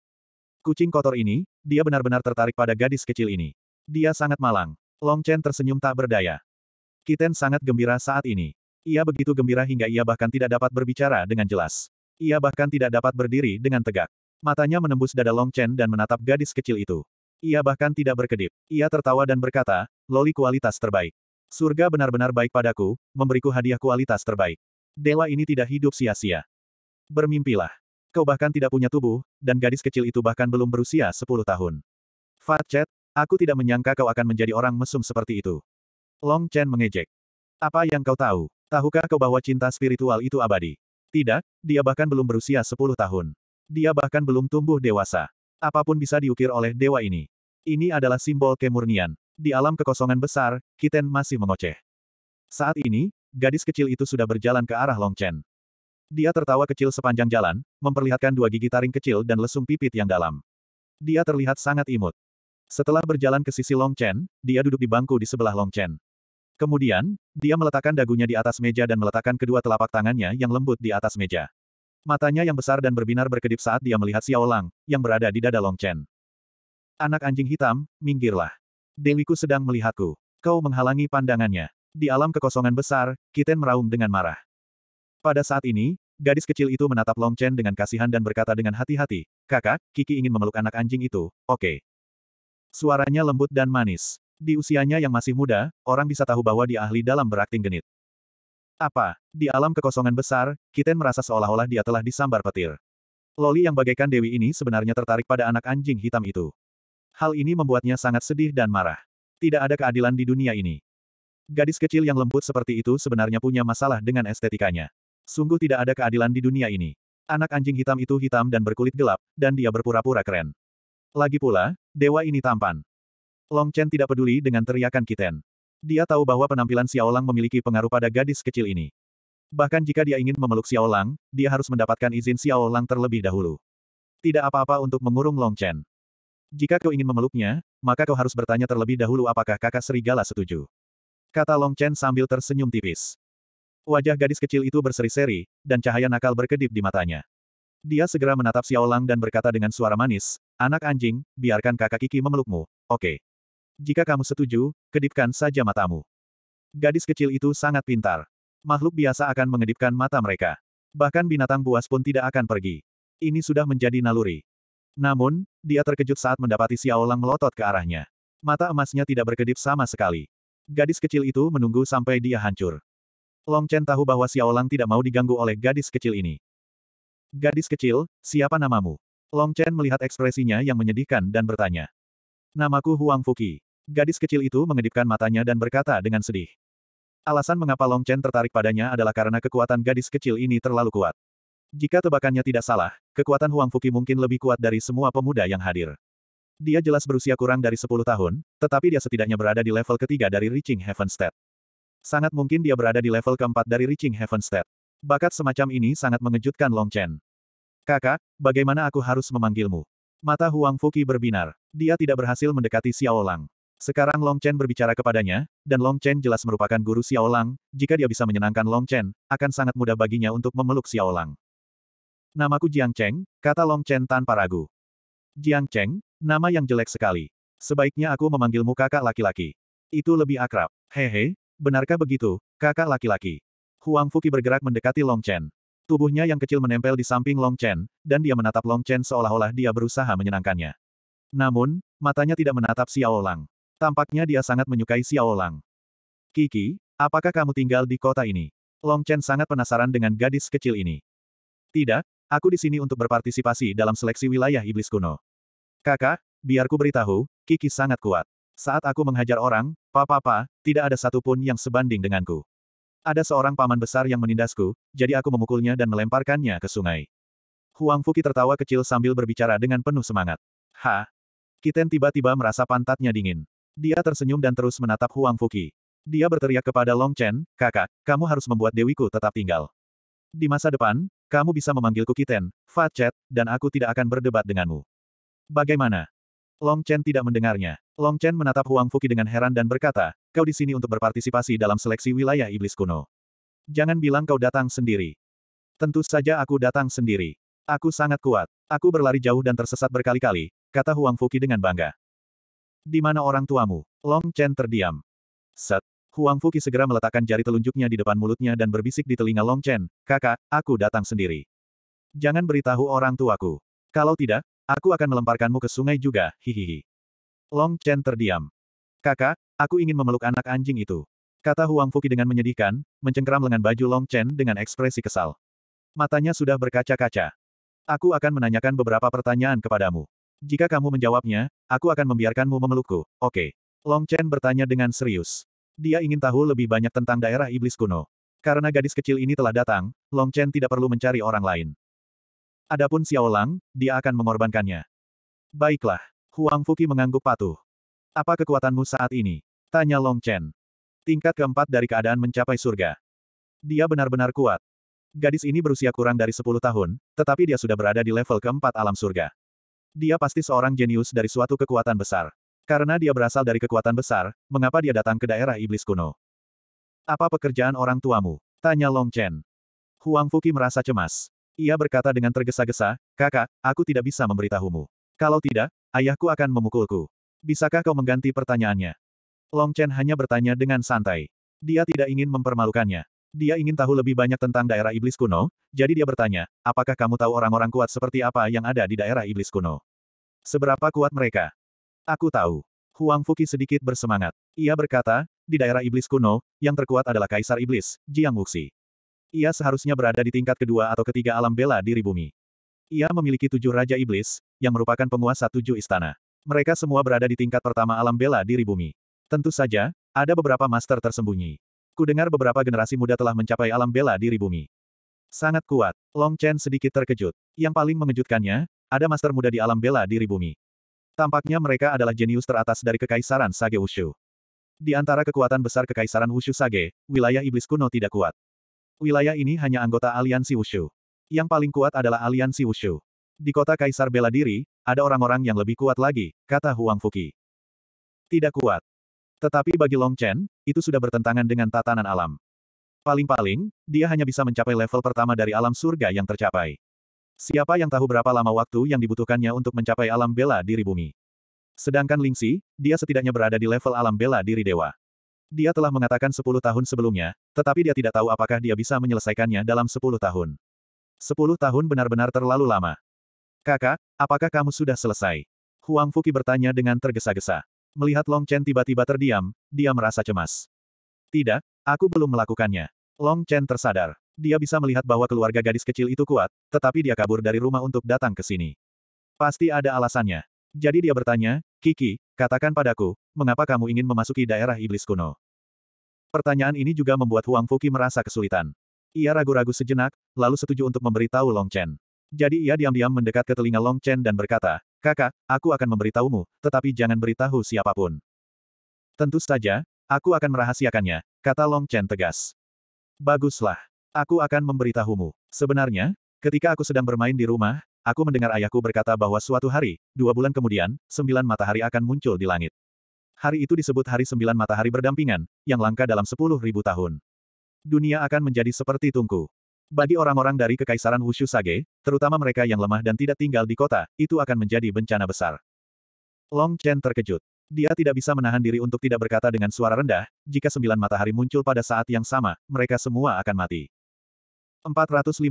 Kucing kotor ini, dia benar-benar tertarik pada gadis kecil ini. Dia sangat malang. Long Chen tersenyum tak berdaya. Kiten sangat gembira saat ini. Ia begitu gembira hingga ia bahkan tidak dapat berbicara dengan jelas. Ia bahkan tidak dapat berdiri dengan tegak. Matanya menembus dada Long Chen dan menatap gadis kecil itu. Ia bahkan tidak berkedip. Ia tertawa dan berkata, Loli kualitas terbaik. Surga benar-benar baik padaku, memberiku hadiah kualitas terbaik. Dewa ini tidak hidup sia-sia. Bermimpilah. Kau bahkan tidak punya tubuh, dan gadis kecil itu bahkan belum berusia 10 tahun. Fat Chat, Aku tidak menyangka kau akan menjadi orang mesum seperti itu. Long Chen mengejek. Apa yang kau tahu? Tahukah kau bahwa cinta spiritual itu abadi? Tidak, dia bahkan belum berusia 10 tahun. Dia bahkan belum tumbuh dewasa. Apapun bisa diukir oleh dewa ini. Ini adalah simbol kemurnian. Di alam kekosongan besar, Kiten masih mengoceh. Saat ini, gadis kecil itu sudah berjalan ke arah Long Chen. Dia tertawa kecil sepanjang jalan, memperlihatkan dua gigi taring kecil dan lesung pipit yang dalam. Dia terlihat sangat imut. Setelah berjalan ke sisi Long Chen, dia duduk di bangku di sebelah Long Chen. Kemudian, dia meletakkan dagunya di atas meja dan meletakkan kedua telapak tangannya yang lembut di atas meja. Matanya yang besar dan berbinar berkedip saat dia melihat Xiao Lang, yang berada di dada Long Chen. Anak anjing hitam, minggirlah. Dewiku sedang melihatku. Kau menghalangi pandangannya. Di alam kekosongan besar, Kiten meraung dengan marah. Pada saat ini, gadis kecil itu menatap Long Chen dengan kasihan dan berkata dengan hati-hati, Kakak, Kiki ingin memeluk anak anjing itu, oke. Okay. Suaranya lembut dan manis. Di usianya yang masih muda, orang bisa tahu bahwa dia ahli dalam berakting genit. Apa? Di alam kekosongan besar, Kiten merasa seolah-olah dia telah disambar petir. Loli yang bagaikan Dewi ini sebenarnya tertarik pada anak anjing hitam itu. Hal ini membuatnya sangat sedih dan marah. Tidak ada keadilan di dunia ini. Gadis kecil yang lembut seperti itu sebenarnya punya masalah dengan estetikanya. Sungguh tidak ada keadilan di dunia ini. Anak anjing hitam itu hitam dan berkulit gelap, dan dia berpura-pura keren. Lagi pula, dewa ini tampan. Long Chen tidak peduli dengan teriakan Kiten. Dia tahu bahwa penampilan Xiao Lang memiliki pengaruh pada gadis kecil ini. Bahkan jika dia ingin memeluk Xiao Lang, dia harus mendapatkan izin Xiao Lang terlebih dahulu. Tidak apa-apa untuk mengurung Long Chen. Jika kau ingin memeluknya, maka kau harus bertanya terlebih dahulu apakah kakak serigala setuju. Kata Long Chen sambil tersenyum tipis. Wajah gadis kecil itu berseri-seri, dan cahaya nakal berkedip di matanya. Dia segera menatap Xiao Lang dan berkata dengan suara manis, Anak anjing, biarkan kakak Kiki memelukmu, oke. Okay. Jika kamu setuju, kedipkan saja matamu. Gadis kecil itu sangat pintar. Makhluk biasa akan mengedipkan mata mereka. Bahkan binatang buas pun tidak akan pergi. Ini sudah menjadi naluri. Namun, dia terkejut saat mendapati Xiao Lang melotot ke arahnya. Mata emasnya tidak berkedip sama sekali. Gadis kecil itu menunggu sampai dia hancur. Long Chen tahu bahwa Xiao Lang tidak mau diganggu oleh gadis kecil ini. Gadis kecil, siapa namamu? Long Chen melihat ekspresinya yang menyedihkan dan bertanya. Namaku Huang Fuki. Gadis kecil itu mengedipkan matanya dan berkata dengan sedih. Alasan mengapa Long Chen tertarik padanya adalah karena kekuatan gadis kecil ini terlalu kuat. Jika tebakannya tidak salah, kekuatan Huang Fuki mungkin lebih kuat dari semua pemuda yang hadir. Dia jelas berusia kurang dari 10 tahun, tetapi dia setidaknya berada di level ketiga dari Reaching Heaven State. Sangat mungkin dia berada di level keempat dari Reaching Heaven State. Bakat semacam ini sangat mengejutkan Long Chen. Kakak, bagaimana aku harus memanggilmu? Mata Huang Fuki berbinar. Dia tidak berhasil mendekati Xiao Lang. Sekarang Long Chen berbicara kepadanya, dan Long Chen jelas merupakan guru Xiao Lang, jika dia bisa menyenangkan Long Chen, akan sangat mudah baginya untuk memeluk Xiao Lang. Namaku Jiang Cheng, kata Long Chen tanpa ragu. Jiang Cheng, nama yang jelek sekali. Sebaiknya aku memanggilmu kakak laki-laki. Itu lebih akrab. Hehe, benarkah begitu, kakak laki-laki? Huang Fuki bergerak mendekati Long Chen. Tubuhnya yang kecil menempel di samping Long Chen, dan dia menatap Long Chen seolah-olah dia berusaha menyenangkannya. Namun, matanya tidak menatap Xiao Lang. Tampaknya dia sangat menyukai Xiao Lang. Kiki, apakah kamu tinggal di kota ini? Long Chen sangat penasaran dengan gadis kecil ini. Tidak, aku di sini untuk berpartisipasi dalam seleksi wilayah iblis kuno. Kakak, biarku beritahu, Kiki sangat kuat. Saat aku menghajar orang, papa-papa, tidak ada satupun yang sebanding denganku. Ada seorang paman besar yang menindasku, jadi aku memukulnya dan melemparkannya ke sungai. Huang Fuki tertawa kecil sambil berbicara dengan penuh semangat. Ha! Kiten tiba-tiba merasa pantatnya dingin. Dia tersenyum dan terus menatap Huang Fuki. Dia berteriak kepada Long Chen, kakak, kamu harus membuat dewiku tetap tinggal. Di masa depan, kamu bisa memanggilku Kiten, Fat Chat, dan aku tidak akan berdebat denganmu. Bagaimana? Long Chen tidak mendengarnya. Long Chen menatap Huang Fuki dengan heran dan berkata, kau di sini untuk berpartisipasi dalam seleksi wilayah iblis kuno. Jangan bilang kau datang sendiri. Tentu saja aku datang sendiri. Aku sangat kuat. Aku berlari jauh dan tersesat berkali-kali, kata Huang Fuki dengan bangga. Di mana orang tuamu? Long Chen terdiam. Set. Huang Fuki segera meletakkan jari telunjuknya di depan mulutnya dan berbisik di telinga Long Chen, kakak, aku datang sendiri. Jangan beritahu orang tuaku. Kalau tidak, aku akan melemparkanmu ke sungai juga, hihihi. Long Chen terdiam. Kakak, aku ingin memeluk anak anjing itu. Kata Huang Fuki dengan menyedihkan, mencengkeram lengan baju Long Chen dengan ekspresi kesal. Matanya sudah berkaca-kaca. Aku akan menanyakan beberapa pertanyaan kepadamu. Jika kamu menjawabnya, aku akan membiarkanmu memelukku, oke. Okay. Long Chen bertanya dengan serius. Dia ingin tahu lebih banyak tentang daerah iblis kuno. Karena gadis kecil ini telah datang, Long Chen tidak perlu mencari orang lain. Adapun Xiao Lang, dia akan mengorbankannya. Baiklah. Huang Fuki mengangguk patuh. Apa kekuatanmu saat ini? Tanya Long Chen. Tingkat keempat dari keadaan mencapai surga. Dia benar-benar kuat. Gadis ini berusia kurang dari 10 tahun, tetapi dia sudah berada di level keempat alam surga. Dia pasti seorang jenius dari suatu kekuatan besar. Karena dia berasal dari kekuatan besar, mengapa dia datang ke daerah iblis kuno? Apa pekerjaan orang tuamu? Tanya Long Chen. Huang Fuki merasa cemas. Ia berkata dengan tergesa-gesa, kakak, aku tidak bisa memberitahumu. Kalau tidak, ayahku akan memukulku. Bisakah kau mengganti pertanyaannya? Long Chen hanya bertanya dengan santai. Dia tidak ingin mempermalukannya. Dia ingin tahu lebih banyak tentang daerah iblis kuno, jadi dia bertanya, apakah kamu tahu orang-orang kuat seperti apa yang ada di daerah iblis kuno? Seberapa kuat mereka? Aku tahu. Huang Fuki sedikit bersemangat. Ia berkata, di daerah iblis kuno, yang terkuat adalah Kaisar Iblis, Jiang Wuxi. Ia seharusnya berada di tingkat kedua atau ketiga alam bela diri bumi. Ia memiliki tujuh Raja Iblis, yang merupakan penguasa tujuh istana. Mereka semua berada di tingkat pertama alam bela diri bumi. Tentu saja, ada beberapa master tersembunyi. Ku dengar beberapa generasi muda telah mencapai alam bela diri bumi. Sangat kuat. Long Chen sedikit terkejut. Yang paling mengejutkannya, ada master muda di alam bela diri bumi. Tampaknya mereka adalah jenius teratas dari Kekaisaran Sage Wushu. Di antara kekuatan besar Kekaisaran Wushu Sage, wilayah iblis kuno tidak kuat. Wilayah ini hanya anggota aliansi Wushu. Yang paling kuat adalah aliansi Wushu. Di kota Kaisar Bela Diri, ada orang-orang yang lebih kuat lagi, kata Huang Fuki. Tidak kuat. Tetapi bagi Long Chen, itu sudah bertentangan dengan tatanan alam. Paling-paling, dia hanya bisa mencapai level pertama dari alam surga yang tercapai. Siapa yang tahu berapa lama waktu yang dibutuhkannya untuk mencapai alam bela diri bumi. Sedangkan Ling Xi, dia setidaknya berada di level alam bela diri dewa. Dia telah mengatakan 10 tahun sebelumnya, tetapi dia tidak tahu apakah dia bisa menyelesaikannya dalam 10 tahun. 10 tahun benar-benar terlalu lama. Kakak, apakah kamu sudah selesai? Huang Fuki bertanya dengan tergesa-gesa. Melihat Long Chen tiba-tiba terdiam, dia merasa cemas. Tidak, aku belum melakukannya. Long Chen tersadar. Dia bisa melihat bahwa keluarga gadis kecil itu kuat, tetapi dia kabur dari rumah untuk datang ke sini. Pasti ada alasannya. Jadi dia bertanya, Kiki, katakan padaku, mengapa kamu ingin memasuki daerah iblis kuno? Pertanyaan ini juga membuat Huang Fuki merasa kesulitan. Ia ragu-ragu sejenak, lalu setuju untuk memberitahu Long Chen. Jadi ia diam-diam mendekat ke telinga Long Chen dan berkata, Kakak, aku akan memberitahumu, tetapi jangan beritahu siapapun. Tentu saja, aku akan merahasiakannya, kata Long Chen tegas. Baguslah. Aku akan memberitahumu. Sebenarnya, ketika aku sedang bermain di rumah, aku mendengar ayahku berkata bahwa suatu hari, dua bulan kemudian, sembilan matahari akan muncul di langit. Hari itu disebut hari sembilan matahari berdampingan, yang langka dalam sepuluh ribu tahun. Dunia akan menjadi seperti tungku. Bagi orang-orang dari Kekaisaran Wushu Sage, terutama mereka yang lemah dan tidak tinggal di kota, itu akan menjadi bencana besar. Long Chen terkejut. Dia tidak bisa menahan diri untuk tidak berkata dengan suara rendah, jika sembilan matahari muncul pada saat yang sama, mereka semua akan mati. 456.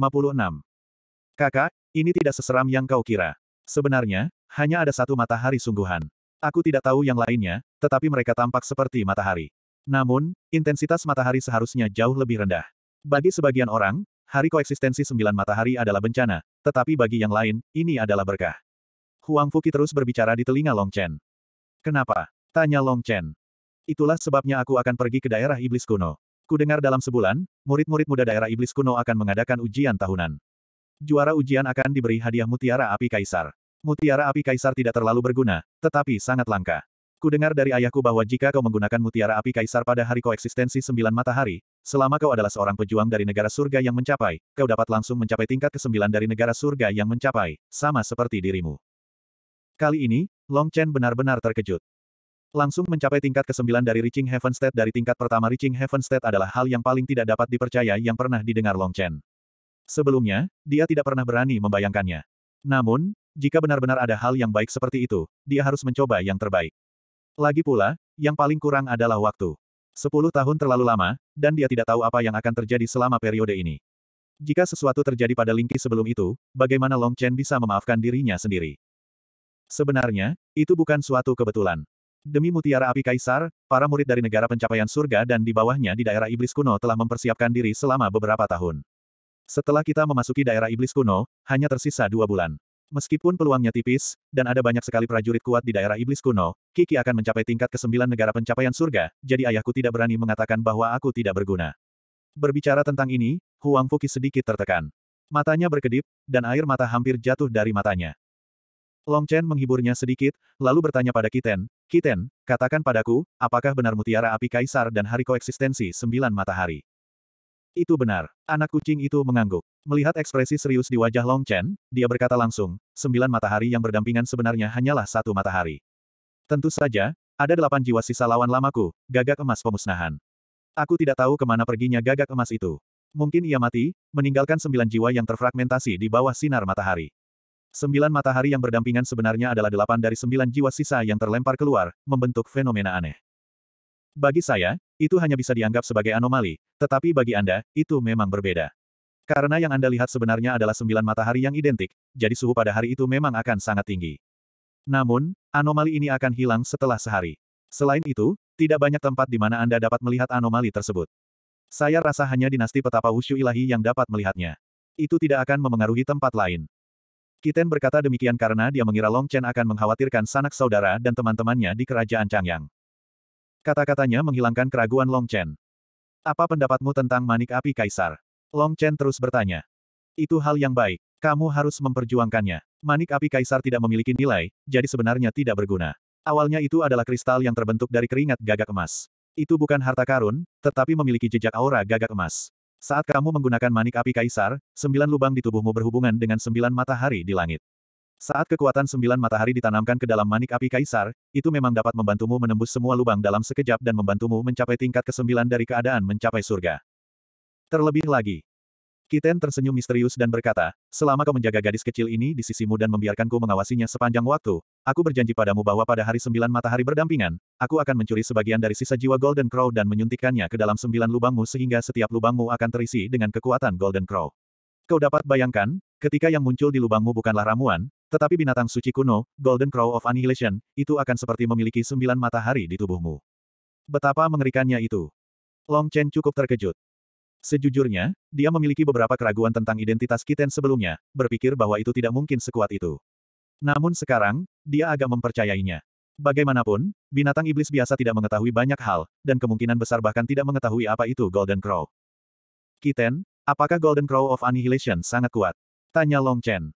Kakak, ini tidak seseram yang kau kira. Sebenarnya, hanya ada satu matahari sungguhan. Aku tidak tahu yang lainnya, tetapi mereka tampak seperti matahari. Namun, intensitas matahari seharusnya jauh lebih rendah. Bagi sebagian orang, Hari koeksistensi sembilan matahari adalah bencana, tetapi bagi yang lain, ini adalah berkah. Huang Fuki terus berbicara di telinga Long Chen. Kenapa? Tanya Long Chen. Itulah sebabnya aku akan pergi ke daerah iblis kuno. Kudengar dalam sebulan, murid-murid muda daerah iblis kuno akan mengadakan ujian tahunan. Juara ujian akan diberi hadiah mutiara api kaisar. Mutiara api kaisar tidak terlalu berguna, tetapi sangat langka. Ku dengar dari ayahku bahwa jika kau menggunakan mutiara api kaisar pada hari koeksistensi sembilan matahari, selama kau adalah seorang pejuang dari negara surga yang mencapai, kau dapat langsung mencapai tingkat ke-9 dari negara surga yang mencapai, sama seperti dirimu. Kali ini, Long Chen benar-benar terkejut. Langsung mencapai tingkat ke-9 dari Reaching Heaven State dari tingkat pertama Reaching Heaven State adalah hal yang paling tidak dapat dipercaya yang pernah didengar Long Chen. Sebelumnya, dia tidak pernah berani membayangkannya. Namun, jika benar-benar ada hal yang baik seperti itu, dia harus mencoba yang terbaik. Lagi pula, yang paling kurang adalah waktu. Sepuluh tahun terlalu lama, dan dia tidak tahu apa yang akan terjadi selama periode ini. Jika sesuatu terjadi pada Lingqi sebelum itu, bagaimana Long Chen bisa memaafkan dirinya sendiri? Sebenarnya, itu bukan suatu kebetulan. Demi mutiara api kaisar, para murid dari negara pencapaian surga dan di bawahnya di daerah iblis kuno telah mempersiapkan diri selama beberapa tahun. Setelah kita memasuki daerah iblis kuno, hanya tersisa dua bulan. Meskipun peluangnya tipis, dan ada banyak sekali prajurit kuat di daerah iblis kuno, Kiki akan mencapai tingkat ke-9 negara pencapaian surga, jadi ayahku tidak berani mengatakan bahwa aku tidak berguna. Berbicara tentang ini, Huang Fuki sedikit tertekan. Matanya berkedip, dan air mata hampir jatuh dari matanya. Long Chen menghiburnya sedikit, lalu bertanya pada Kiten, Kiten, katakan padaku, apakah benar mutiara api kaisar dan hari koeksistensi sembilan matahari? Itu benar. Anak kucing itu mengangguk. Melihat ekspresi serius di wajah Long Chen, dia berkata langsung, sembilan matahari yang berdampingan sebenarnya hanyalah satu matahari. Tentu saja, ada delapan jiwa sisa lawan lamaku, gagak emas pemusnahan. Aku tidak tahu kemana perginya gagak emas itu. Mungkin ia mati, meninggalkan sembilan jiwa yang terfragmentasi di bawah sinar matahari. Sembilan matahari yang berdampingan sebenarnya adalah delapan dari sembilan jiwa sisa yang terlempar keluar, membentuk fenomena aneh. Bagi saya, itu hanya bisa dianggap sebagai anomali, tetapi bagi Anda, itu memang berbeda. Karena yang Anda lihat sebenarnya adalah sembilan matahari yang identik, jadi suhu pada hari itu memang akan sangat tinggi. Namun, anomali ini akan hilang setelah sehari. Selain itu, tidak banyak tempat di mana Anda dapat melihat anomali tersebut. Saya rasa hanya dinasti petapa Wushu Ilahi yang dapat melihatnya. Itu tidak akan memengaruhi tempat lain. Kiten berkata demikian karena dia mengira Long Chen akan mengkhawatirkan sanak saudara dan teman-temannya di kerajaan Changyang. Kata-katanya menghilangkan keraguan Long Chen. Apa pendapatmu tentang manik api kaisar? Long Chen terus bertanya. Itu hal yang baik. Kamu harus memperjuangkannya. Manik api kaisar tidak memiliki nilai, jadi sebenarnya tidak berguna. Awalnya itu adalah kristal yang terbentuk dari keringat gagak emas. Itu bukan harta karun, tetapi memiliki jejak aura gagak emas. Saat kamu menggunakan manik api kaisar, sembilan lubang di tubuhmu berhubungan dengan sembilan matahari di langit. Saat kekuatan sembilan matahari ditanamkan ke dalam manik api kaisar, itu memang dapat membantumu menembus semua lubang dalam sekejap dan membantumu mencapai tingkat kesembilan dari keadaan mencapai surga. Terlebih lagi, Kiten tersenyum misterius dan berkata, selama kau menjaga gadis kecil ini di sisimu dan membiarkanku mengawasinya sepanjang waktu, aku berjanji padamu bahwa pada hari sembilan matahari berdampingan, aku akan mencuri sebagian dari sisa jiwa Golden Crow dan menyuntikkannya ke dalam sembilan lubangmu sehingga setiap lubangmu akan terisi dengan kekuatan Golden Crow. Kau dapat bayangkan, ketika yang muncul di lubangmu bukanlah ramuan, tetapi binatang suci kuno, Golden Crow of Annihilation, itu akan seperti memiliki sembilan matahari di tubuhmu. Betapa mengerikannya itu. Long Chen cukup terkejut. Sejujurnya, dia memiliki beberapa keraguan tentang identitas Kiten sebelumnya, berpikir bahwa itu tidak mungkin sekuat itu. Namun sekarang, dia agak mempercayainya. Bagaimanapun, binatang iblis biasa tidak mengetahui banyak hal, dan kemungkinan besar bahkan tidak mengetahui apa itu Golden Crow. Kiten, apakah Golden Crow of Annihilation sangat kuat? Tanya Long Chen.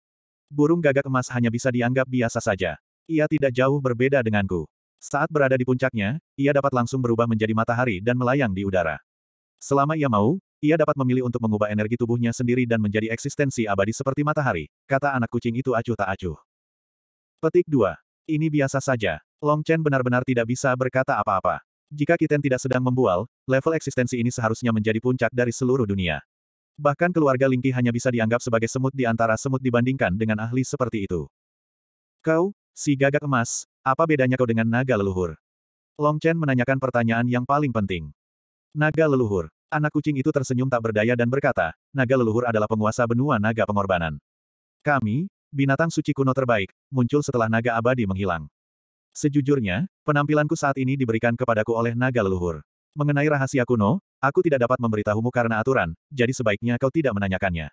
Burung gagak emas hanya bisa dianggap biasa saja. Ia tidak jauh berbeda denganku. Saat berada di puncaknya, ia dapat langsung berubah menjadi matahari dan melayang di udara. Selama ia mau, ia dapat memilih untuk mengubah energi tubuhnya sendiri dan menjadi eksistensi abadi seperti matahari, kata anak kucing itu acuh tak acuh. Petik 2. Ini biasa saja. Long Chen benar-benar tidak bisa berkata apa-apa. Jika Kiten tidak sedang membual, level eksistensi ini seharusnya menjadi puncak dari seluruh dunia. Bahkan keluarga Lingqi hanya bisa dianggap sebagai semut di antara semut dibandingkan dengan ahli seperti itu. Kau, si gagak emas, apa bedanya kau dengan naga leluhur? Long Chen menanyakan pertanyaan yang paling penting. Naga leluhur. Anak kucing itu tersenyum tak berdaya dan berkata, naga leluhur adalah penguasa benua naga pengorbanan. Kami, binatang suci kuno terbaik, muncul setelah naga abadi menghilang. Sejujurnya, penampilanku saat ini diberikan kepadaku oleh naga leluhur. Mengenai rahasia kuno, aku tidak dapat memberitahumu karena aturan, jadi sebaiknya kau tidak menanyakannya.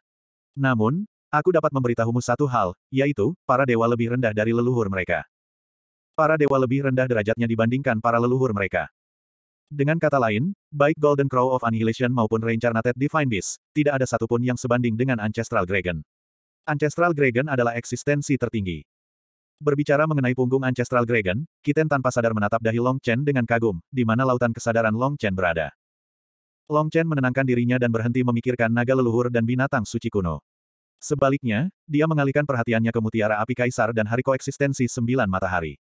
Namun, aku dapat memberitahumu satu hal, yaitu, para dewa lebih rendah dari leluhur mereka. Para dewa lebih rendah derajatnya dibandingkan para leluhur mereka. Dengan kata lain, baik Golden Crow of Annihilation maupun Reincarnated Divine Beast, tidak ada satupun yang sebanding dengan Ancestral Dragon. Ancestral Dragon adalah eksistensi tertinggi. Berbicara mengenai punggung Ancestral Dragon, Kiten tanpa sadar menatap dahi Long Chen dengan kagum, di mana lautan kesadaran Long Chen berada. Long Chen menenangkan dirinya dan berhenti memikirkan naga leluhur dan binatang suci kuno. Sebaliknya, dia mengalihkan perhatiannya ke mutiara api kaisar dan hari koeksistensi sembilan matahari.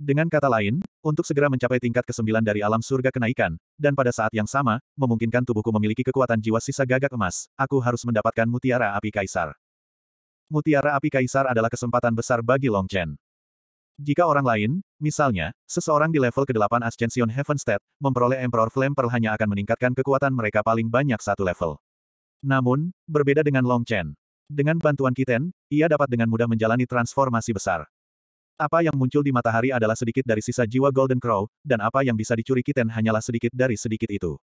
Dengan kata lain, untuk segera mencapai tingkat ke-9 dari alam surga kenaikan, dan pada saat yang sama, memungkinkan tubuhku memiliki kekuatan jiwa sisa gagak emas, aku harus mendapatkan mutiara api kaisar. Mutiara api kaisar adalah kesempatan besar bagi Long Chen. Jika orang lain, misalnya, seseorang di level ke-8 Ascension State, memperoleh Emperor Flame Pearl hanya akan meningkatkan kekuatan mereka paling banyak satu level. Namun, berbeda dengan Long Chen. Dengan bantuan Kiten, ia dapat dengan mudah menjalani transformasi besar. Apa yang muncul di matahari adalah sedikit dari sisa jiwa Golden Crow, dan apa yang bisa dicuri Kiten hanyalah sedikit dari sedikit itu.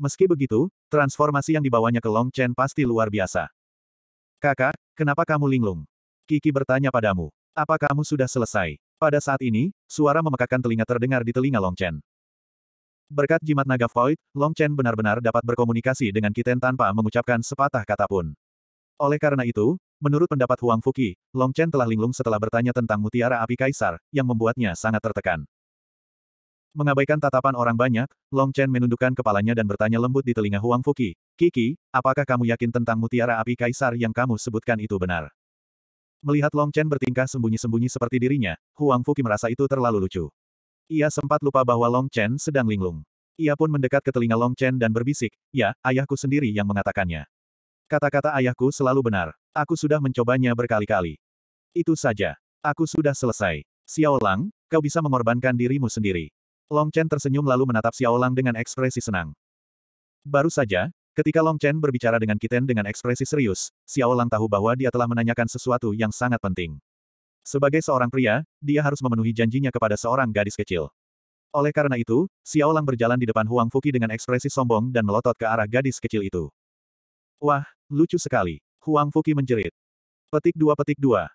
Meski begitu, transformasi yang dibawanya ke Long Chen pasti luar biasa. Kakak, kenapa kamu linglung? Kiki bertanya padamu. Apa kamu sudah selesai? Pada saat ini, suara memekakan telinga terdengar di telinga Long Chen. Berkat jimat naga Void, Long Chen benar-benar dapat berkomunikasi dengan Kiten tanpa mengucapkan sepatah kata pun. Oleh karena itu, menurut pendapat Huang Fuki, Long Chen telah linglung setelah bertanya tentang mutiara api kaisar, yang membuatnya sangat tertekan. Mengabaikan tatapan orang banyak, Long Chen menundukkan kepalanya dan bertanya lembut di telinga Huang Fuki, Kiki, apakah kamu yakin tentang mutiara api kaisar yang kamu sebutkan itu benar? Melihat Long Chen bertingkah sembunyi-sembunyi seperti dirinya, Huang Fuki merasa itu terlalu lucu. Ia sempat lupa bahwa Long Chen sedang linglung. Ia pun mendekat ke telinga Long Chen dan berbisik, ya, ayahku sendiri yang mengatakannya. Kata-kata ayahku selalu benar. Aku sudah mencobanya berkali-kali. Itu saja. Aku sudah selesai. Xiao Lang, kau bisa mengorbankan dirimu sendiri. Long Chen tersenyum lalu menatap Xiao Lang dengan ekspresi senang. Baru saja, ketika Long Chen berbicara dengan Kiten dengan ekspresi serius, Xiao Lang tahu bahwa dia telah menanyakan sesuatu yang sangat penting. Sebagai seorang pria, dia harus memenuhi janjinya kepada seorang gadis kecil. Oleh karena itu, Xiao Lang berjalan di depan Huang Fuki dengan ekspresi sombong dan melotot ke arah gadis kecil itu. Wah, lucu sekali. Huang Fuki menjerit. Petik dua petik dua.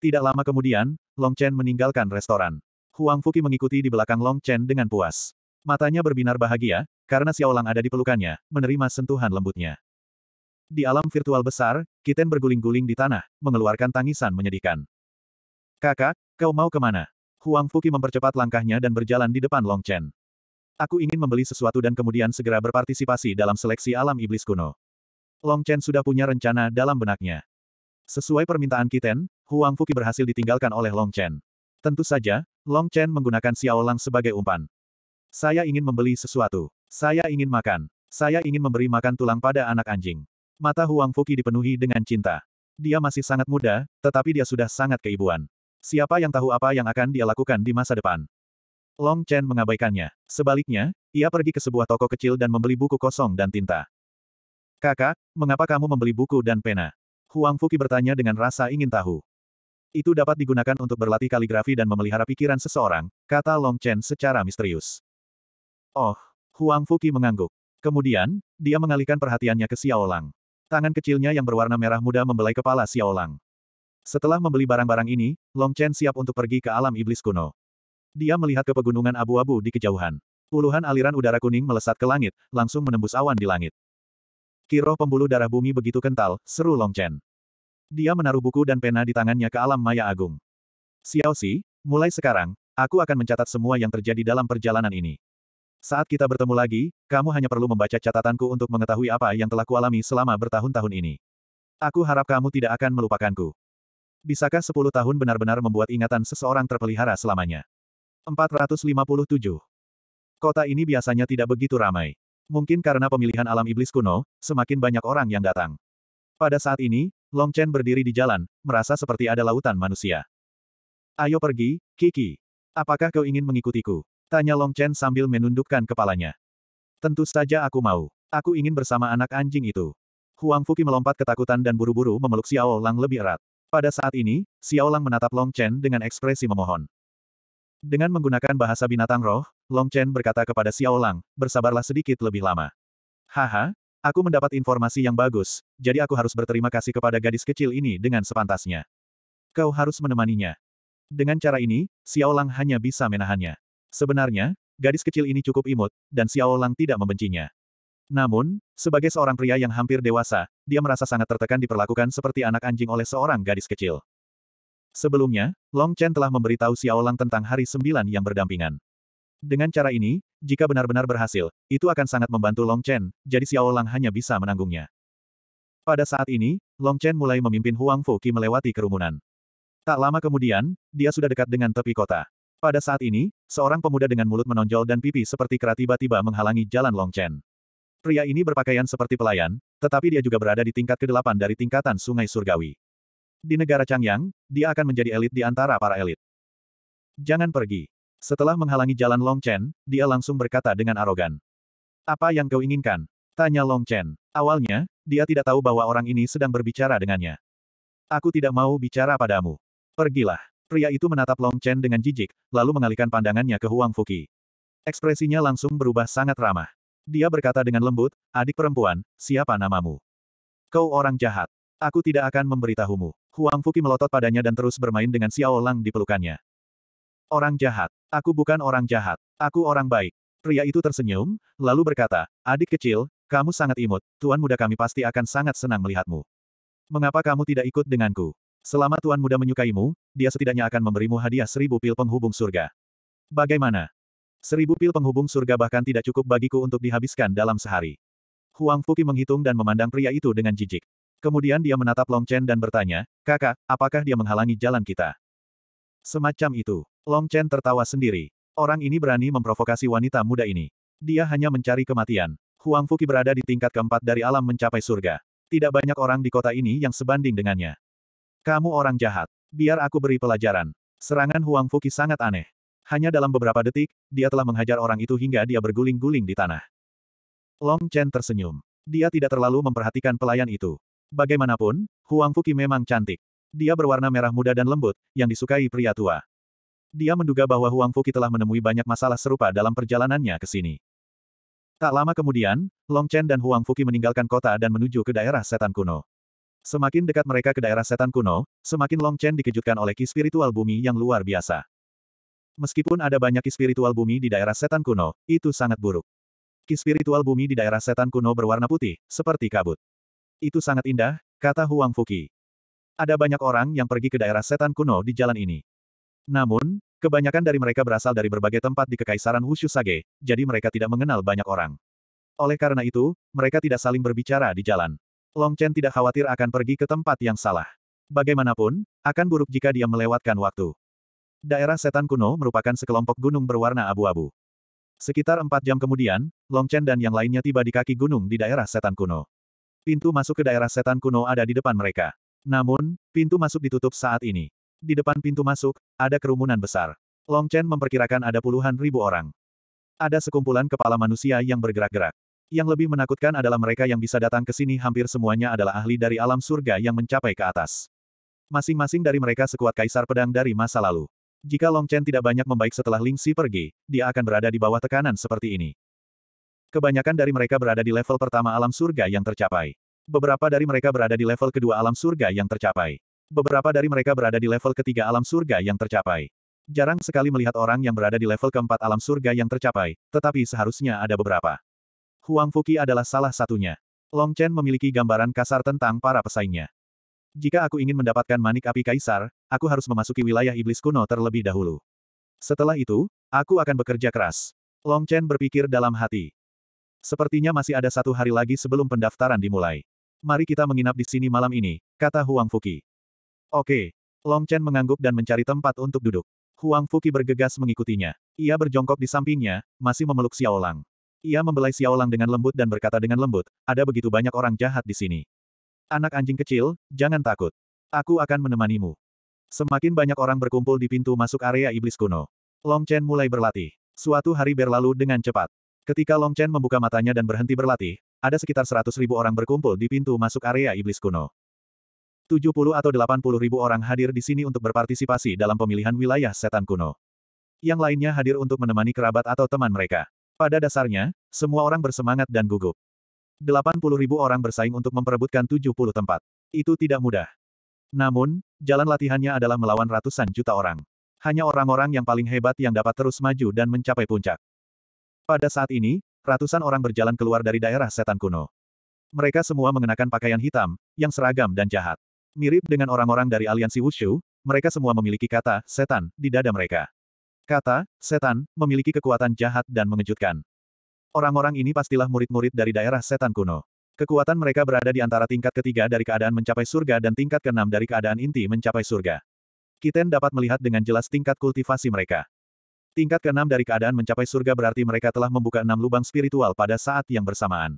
Tidak lama kemudian, Long Chen meninggalkan restoran. Huang Fuki mengikuti di belakang Long Chen dengan puas. Matanya berbinar bahagia, karena Xiaolang ada di pelukannya, menerima sentuhan lembutnya. Di alam virtual besar, Kiten berguling-guling di tanah, mengeluarkan tangisan menyedihkan. Kakak, kau mau kemana? Huang Fuki mempercepat langkahnya dan berjalan di depan Long Chen. Aku ingin membeli sesuatu dan kemudian segera berpartisipasi dalam seleksi alam iblis kuno. Long Chen sudah punya rencana dalam benaknya. Sesuai permintaan Kiten, Huang Fuki berhasil ditinggalkan oleh Long Chen. Tentu saja, Long Chen menggunakan Xiao Lang sebagai umpan. Saya ingin membeli sesuatu. Saya ingin makan. Saya ingin memberi makan tulang pada anak anjing. Mata Huang Fuki dipenuhi dengan cinta. Dia masih sangat muda, tetapi dia sudah sangat keibuan. Siapa yang tahu apa yang akan dia lakukan di masa depan? Long Chen mengabaikannya. Sebaliknya, ia pergi ke sebuah toko kecil dan membeli buku kosong dan tinta. Kakak, mengapa kamu membeli buku dan pena? Huang Fuki bertanya dengan rasa ingin tahu. Itu dapat digunakan untuk berlatih kaligrafi dan memelihara pikiran seseorang, kata Long Chen secara misterius. Oh, Huang Fuqi mengangguk. Kemudian, dia mengalihkan perhatiannya ke Xiao Lang. Tangan kecilnya yang berwarna merah muda membelai kepala Xiao Lang. Setelah membeli barang-barang ini, Long Chen siap untuk pergi ke alam iblis kuno. Dia melihat ke pegunungan abu-abu di kejauhan. Puluhan aliran udara kuning melesat ke langit, langsung menembus awan di langit. Kiroh pembuluh darah bumi begitu kental, seru Long Chen. Dia menaruh buku dan pena di tangannya ke alam maya agung. Xiao Si, mulai sekarang, aku akan mencatat semua yang terjadi dalam perjalanan ini. Saat kita bertemu lagi, kamu hanya perlu membaca catatanku untuk mengetahui apa yang telah kualami selama bertahun-tahun ini. Aku harap kamu tidak akan melupakanku. Bisakah sepuluh tahun benar-benar membuat ingatan seseorang terpelihara selamanya? 457. Kota ini biasanya tidak begitu ramai. Mungkin karena pemilihan alam iblis kuno, semakin banyak orang yang datang. Pada saat ini, Long Chen berdiri di jalan, merasa seperti ada lautan manusia. Ayo pergi, Kiki. Apakah kau ingin mengikutiku? Tanya Long Chen sambil menundukkan kepalanya. Tentu saja aku mau. Aku ingin bersama anak anjing itu. Huang Fuki melompat ketakutan dan buru-buru memeluk Xiao Lang lebih erat. Pada saat ini, Xiao Lang menatap Long Chen dengan ekspresi memohon. Dengan menggunakan bahasa binatang roh, Long Chen berkata kepada Xiao Lang, bersabarlah sedikit lebih lama. Haha, Aku mendapat informasi yang bagus, jadi aku harus berterima kasih kepada gadis kecil ini dengan sepantasnya. Kau harus menemaninya. Dengan cara ini, Xiao Lang hanya bisa menahannya. Sebenarnya, gadis kecil ini cukup imut, dan Xiao Lang tidak membencinya. Namun, sebagai seorang pria yang hampir dewasa, dia merasa sangat tertekan diperlakukan seperti anak anjing oleh seorang gadis kecil. Sebelumnya, Long Chen telah memberitahu Xiao Lang tentang hari sembilan yang berdampingan. Dengan cara ini, jika benar-benar berhasil, itu akan sangat membantu Long Chen, jadi Xiao Lang hanya bisa menanggungnya. Pada saat ini, Long Chen mulai memimpin Huang Fu Qi melewati kerumunan. Tak lama kemudian, dia sudah dekat dengan tepi kota. Pada saat ini, seorang pemuda dengan mulut menonjol dan pipi seperti kera tiba-tiba menghalangi jalan Long Chen. Pria ini berpakaian seperti pelayan, tetapi dia juga berada di tingkat ke-8 dari tingkatan Sungai Surgawi. Di negara Changyang, dia akan menjadi elit di antara para elit. Jangan pergi. Setelah menghalangi jalan Long Chen, dia langsung berkata dengan arogan. Apa yang kau inginkan? Tanya Long Chen. Awalnya, dia tidak tahu bahwa orang ini sedang berbicara dengannya. Aku tidak mau bicara padamu. Pergilah. Pria itu menatap Long Chen dengan jijik, lalu mengalihkan pandangannya ke Huang Fuki. Ekspresinya langsung berubah sangat ramah. Dia berkata dengan lembut, adik perempuan, siapa namamu? Kau orang jahat. Aku tidak akan memberitahumu. Huang Fuki melotot padanya dan terus bermain dengan Xiao Lang di pelukannya. Orang jahat. Aku bukan orang jahat. Aku orang baik. Pria itu tersenyum, lalu berkata, adik kecil, kamu sangat imut, tuan muda kami pasti akan sangat senang melihatmu. Mengapa kamu tidak ikut denganku? Selama tuan muda menyukaimu, dia setidaknya akan memberimu hadiah seribu pil penghubung surga. Bagaimana? Seribu pil penghubung surga bahkan tidak cukup bagiku untuk dihabiskan dalam sehari. Huang Fuki menghitung dan memandang pria itu dengan jijik. Kemudian dia menatap Long Chen dan bertanya, kakak, apakah dia menghalangi jalan kita? Semacam itu. Long Chen tertawa sendiri. Orang ini berani memprovokasi wanita muda ini. Dia hanya mencari kematian. Huang Fuki berada di tingkat keempat dari alam mencapai surga. Tidak banyak orang di kota ini yang sebanding dengannya. Kamu orang jahat. Biar aku beri pelajaran. Serangan Huang Fuki sangat aneh. Hanya dalam beberapa detik, dia telah menghajar orang itu hingga dia berguling-guling di tanah. Long Chen tersenyum. Dia tidak terlalu memperhatikan pelayan itu. Bagaimanapun, Huang Fuki memang cantik. Dia berwarna merah muda dan lembut, yang disukai pria tua. Dia menduga bahwa Huang Fuqi telah menemui banyak masalah serupa dalam perjalanannya ke sini. Tak lama kemudian, Long Chen dan Huang Fuqi meninggalkan kota dan menuju ke daerah setan kuno. Semakin dekat mereka ke daerah setan kuno, semakin Long Chen dikejutkan oleh ki spiritual bumi yang luar biasa. Meskipun ada banyak ki spiritual bumi di daerah setan kuno, itu sangat buruk. Ki spiritual bumi di daerah setan kuno berwarna putih, seperti kabut. Itu sangat indah, kata Huang Fuqi. Ada banyak orang yang pergi ke daerah setan kuno di jalan ini. Namun, kebanyakan dari mereka berasal dari berbagai tempat di Kekaisaran Wushu Sage, jadi mereka tidak mengenal banyak orang. Oleh karena itu, mereka tidak saling berbicara di jalan. Long Chen tidak khawatir akan pergi ke tempat yang salah. Bagaimanapun, akan buruk jika dia melewatkan waktu. Daerah setan kuno merupakan sekelompok gunung berwarna abu-abu. Sekitar empat jam kemudian, Long Chen dan yang lainnya tiba di kaki gunung di daerah setan kuno. Pintu masuk ke daerah setan kuno ada di depan mereka. Namun, pintu masuk ditutup saat ini. Di depan pintu masuk, ada kerumunan besar. Long Chen memperkirakan ada puluhan ribu orang. Ada sekumpulan kepala manusia yang bergerak-gerak. Yang lebih menakutkan adalah mereka yang bisa datang ke sini hampir semuanya adalah ahli dari alam surga yang mencapai ke atas. Masing-masing dari mereka sekuat kaisar pedang dari masa lalu. Jika Long Chen tidak banyak membaik setelah Ling Si pergi, dia akan berada di bawah tekanan seperti ini. Kebanyakan dari mereka berada di level pertama alam surga yang tercapai. Beberapa dari mereka berada di level kedua alam surga yang tercapai. Beberapa dari mereka berada di level ketiga alam surga yang tercapai. Jarang sekali melihat orang yang berada di level keempat alam surga yang tercapai, tetapi seharusnya ada beberapa. Huang Fuki adalah salah satunya. Long Chen memiliki gambaran kasar tentang para pesaingnya. Jika aku ingin mendapatkan manik api kaisar, aku harus memasuki wilayah iblis kuno terlebih dahulu. Setelah itu, aku akan bekerja keras. Long Chen berpikir dalam hati. Sepertinya masih ada satu hari lagi sebelum pendaftaran dimulai. Mari kita menginap di sini malam ini, kata Huang Fuki. Oke. Long Chen mengangguk dan mencari tempat untuk duduk. Huang Fuki bergegas mengikutinya. Ia berjongkok di sampingnya, masih memeluk Xiaolang. Ia membelai Xiaolang dengan lembut dan berkata dengan lembut, ada begitu banyak orang jahat di sini. Anak anjing kecil, jangan takut. Aku akan menemanimu. Semakin banyak orang berkumpul di pintu masuk area iblis kuno. Long Chen mulai berlatih. Suatu hari berlalu dengan cepat. Ketika Long Chen membuka matanya dan berhenti berlatih, ada sekitar seratus ribu orang berkumpul di pintu masuk area iblis kuno. 70 atau 80 ribu orang hadir di sini untuk berpartisipasi dalam pemilihan wilayah setan kuno. Yang lainnya hadir untuk menemani kerabat atau teman mereka. Pada dasarnya, semua orang bersemangat dan gugup. 80 ribu orang bersaing untuk memperebutkan 70 tempat. Itu tidak mudah. Namun, jalan latihannya adalah melawan ratusan juta orang. Hanya orang-orang yang paling hebat yang dapat terus maju dan mencapai puncak. Pada saat ini, ratusan orang berjalan keluar dari daerah setan kuno. Mereka semua mengenakan pakaian hitam, yang seragam dan jahat. Mirip dengan orang-orang dari aliansi Wushu, mereka semua memiliki kata setan di dada mereka. Kata setan memiliki kekuatan jahat dan mengejutkan. Orang-orang ini pastilah murid-murid dari daerah setan kuno. Kekuatan mereka berada di antara tingkat ketiga dari keadaan mencapai surga dan tingkat keenam dari keadaan inti mencapai surga. Kiten dapat melihat dengan jelas tingkat kultivasi mereka. Tingkat keenam dari keadaan mencapai surga berarti mereka telah membuka enam lubang spiritual pada saat yang bersamaan.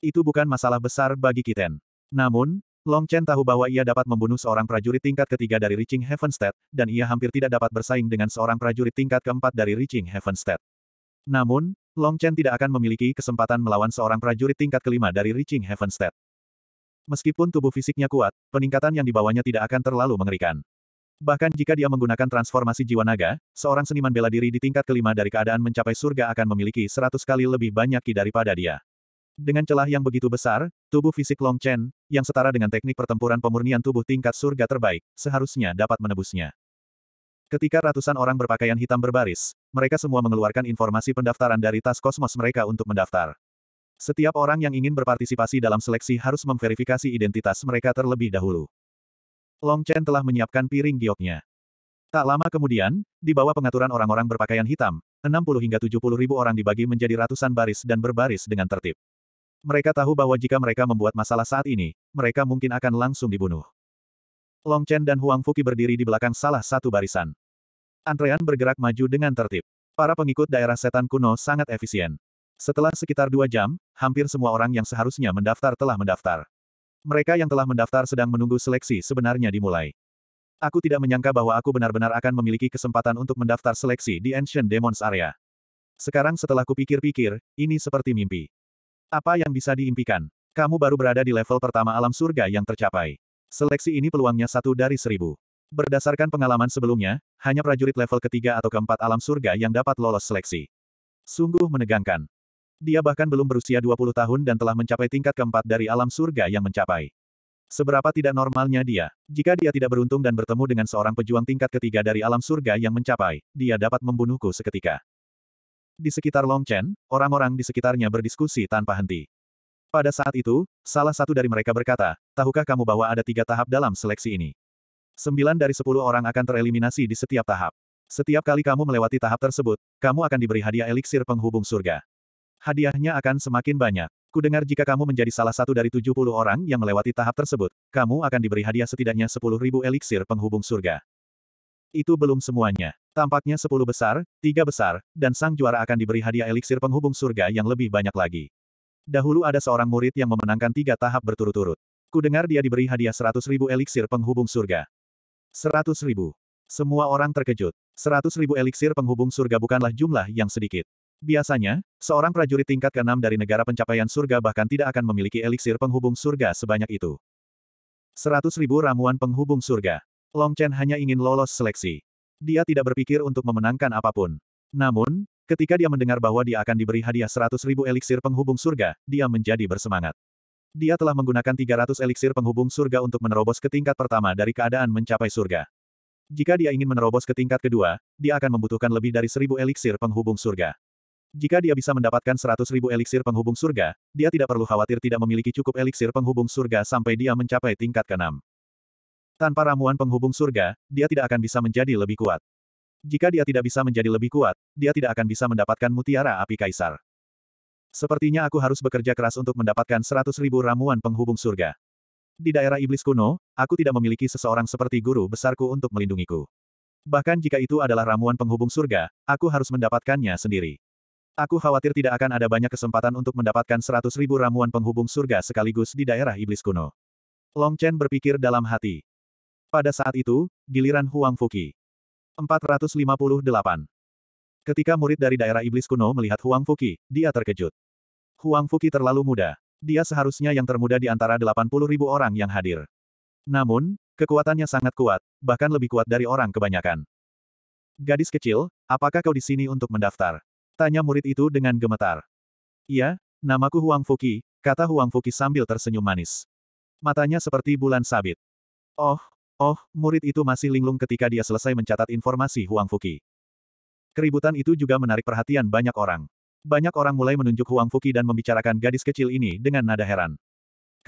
Itu bukan masalah besar bagi Kiten. Namun, Long Chen tahu bahwa ia dapat membunuh seorang prajurit tingkat ketiga dari Reaching Heavenstead, dan ia hampir tidak dapat bersaing dengan seorang prajurit tingkat keempat dari Reaching Heavenstead. Namun, Long Chen tidak akan memiliki kesempatan melawan seorang prajurit tingkat kelima dari Reaching Heavenstead. Meskipun tubuh fisiknya kuat, peningkatan yang dibawanya tidak akan terlalu mengerikan. Bahkan jika dia menggunakan transformasi jiwa naga, seorang seniman bela diri di tingkat kelima dari keadaan mencapai surga akan memiliki seratus kali lebih banyak ki daripada dia. Dengan celah yang begitu besar, tubuh fisik Long Chen, yang setara dengan teknik pertempuran pemurnian tubuh tingkat surga terbaik, seharusnya dapat menebusnya. Ketika ratusan orang berpakaian hitam berbaris, mereka semua mengeluarkan informasi pendaftaran dari tas kosmos mereka untuk mendaftar. Setiap orang yang ingin berpartisipasi dalam seleksi harus memverifikasi identitas mereka terlebih dahulu. Long Chen telah menyiapkan piring gioknya. Tak lama kemudian, di bawah pengaturan orang-orang berpakaian hitam, 60 hingga 70 ribu orang dibagi menjadi ratusan baris dan berbaris dengan tertib. Mereka tahu bahwa jika mereka membuat masalah saat ini, mereka mungkin akan langsung dibunuh. Long Chen dan Huang Fuki berdiri di belakang salah satu barisan. Antrean bergerak maju dengan tertib. Para pengikut daerah setan kuno sangat efisien. Setelah sekitar dua jam, hampir semua orang yang seharusnya mendaftar telah mendaftar. Mereka yang telah mendaftar sedang menunggu seleksi sebenarnya dimulai. Aku tidak menyangka bahwa aku benar-benar akan memiliki kesempatan untuk mendaftar seleksi di Ancient Demons Area. Sekarang setelah kupikir-pikir, ini seperti mimpi. Apa yang bisa diimpikan? Kamu baru berada di level pertama alam surga yang tercapai. Seleksi ini peluangnya satu dari seribu. Berdasarkan pengalaman sebelumnya, hanya prajurit level ketiga atau keempat alam surga yang dapat lolos seleksi. Sungguh menegangkan. Dia bahkan belum berusia 20 tahun dan telah mencapai tingkat keempat dari alam surga yang mencapai. Seberapa tidak normalnya dia, jika dia tidak beruntung dan bertemu dengan seorang pejuang tingkat ketiga dari alam surga yang mencapai, dia dapat membunuhku seketika. Di sekitar Long Chen, orang-orang di sekitarnya berdiskusi tanpa henti. Pada saat itu, salah satu dari mereka berkata, tahukah kamu bahwa ada tiga tahap dalam seleksi ini? Sembilan dari sepuluh orang akan tereliminasi di setiap tahap. Setiap kali kamu melewati tahap tersebut, kamu akan diberi hadiah eliksir penghubung surga. Hadiahnya akan semakin banyak. Kudengar jika kamu menjadi salah satu dari tujuh puluh orang yang melewati tahap tersebut, kamu akan diberi hadiah setidaknya sepuluh ribu eliksir penghubung surga. Itu belum semuanya. Tampaknya sepuluh besar, tiga besar, dan sang juara akan diberi hadiah eliksir penghubung surga yang lebih banyak lagi. Dahulu ada seorang murid yang memenangkan tiga tahap berturut-turut. Kudengar dia diberi hadiah seratus ribu eliksir penghubung surga. Seratus ribu. Semua orang terkejut. Seratus ribu eliksir penghubung surga bukanlah jumlah yang sedikit. Biasanya, seorang prajurit tingkat keenam dari negara pencapaian surga bahkan tidak akan memiliki eliksir penghubung surga sebanyak itu. Seratus ribu ramuan penghubung surga. Long Chen hanya ingin lolos seleksi. Dia tidak berpikir untuk memenangkan apapun. Namun, ketika dia mendengar bahwa dia akan diberi hadiah 100 ribu eliksir penghubung surga, dia menjadi bersemangat. Dia telah menggunakan 300 eliksir penghubung surga untuk menerobos ke tingkat pertama dari keadaan mencapai surga. Jika dia ingin menerobos ke tingkat kedua, dia akan membutuhkan lebih dari seribu eliksir penghubung surga. Jika dia bisa mendapatkan seratus ribu eliksir penghubung surga, dia tidak perlu khawatir tidak memiliki cukup eliksir penghubung surga sampai dia mencapai tingkat keenam. Tanpa ramuan penghubung surga, dia tidak akan bisa menjadi lebih kuat. Jika dia tidak bisa menjadi lebih kuat, dia tidak akan bisa mendapatkan mutiara api kaisar. Sepertinya aku harus bekerja keras untuk mendapatkan seratus ribu ramuan penghubung surga. Di daerah iblis kuno, aku tidak memiliki seseorang seperti guru besarku untuk melindungiku. Bahkan jika itu adalah ramuan penghubung surga, aku harus mendapatkannya sendiri. Aku khawatir tidak akan ada banyak kesempatan untuk mendapatkan seratus ribu ramuan penghubung surga sekaligus di daerah iblis kuno. Long Chen berpikir dalam hati. Pada saat itu, giliran Huang Fuki. 458. Ketika murid dari daerah iblis kuno melihat Huang Fuki, dia terkejut. Huang Fuki terlalu muda. Dia seharusnya yang termuda di antara 80 ribu orang yang hadir. Namun, kekuatannya sangat kuat, bahkan lebih kuat dari orang kebanyakan. Gadis kecil, apakah kau di sini untuk mendaftar? Tanya murid itu dengan gemetar. Iya, namaku Huang Fuki, kata Huang Fuki sambil tersenyum manis. Matanya seperti bulan sabit. Oh, Oh, murid itu masih linglung ketika dia selesai mencatat informasi Huang Fuki. Keributan itu juga menarik perhatian banyak orang. Banyak orang mulai menunjuk Huang Fuki dan membicarakan gadis kecil ini dengan nada heran.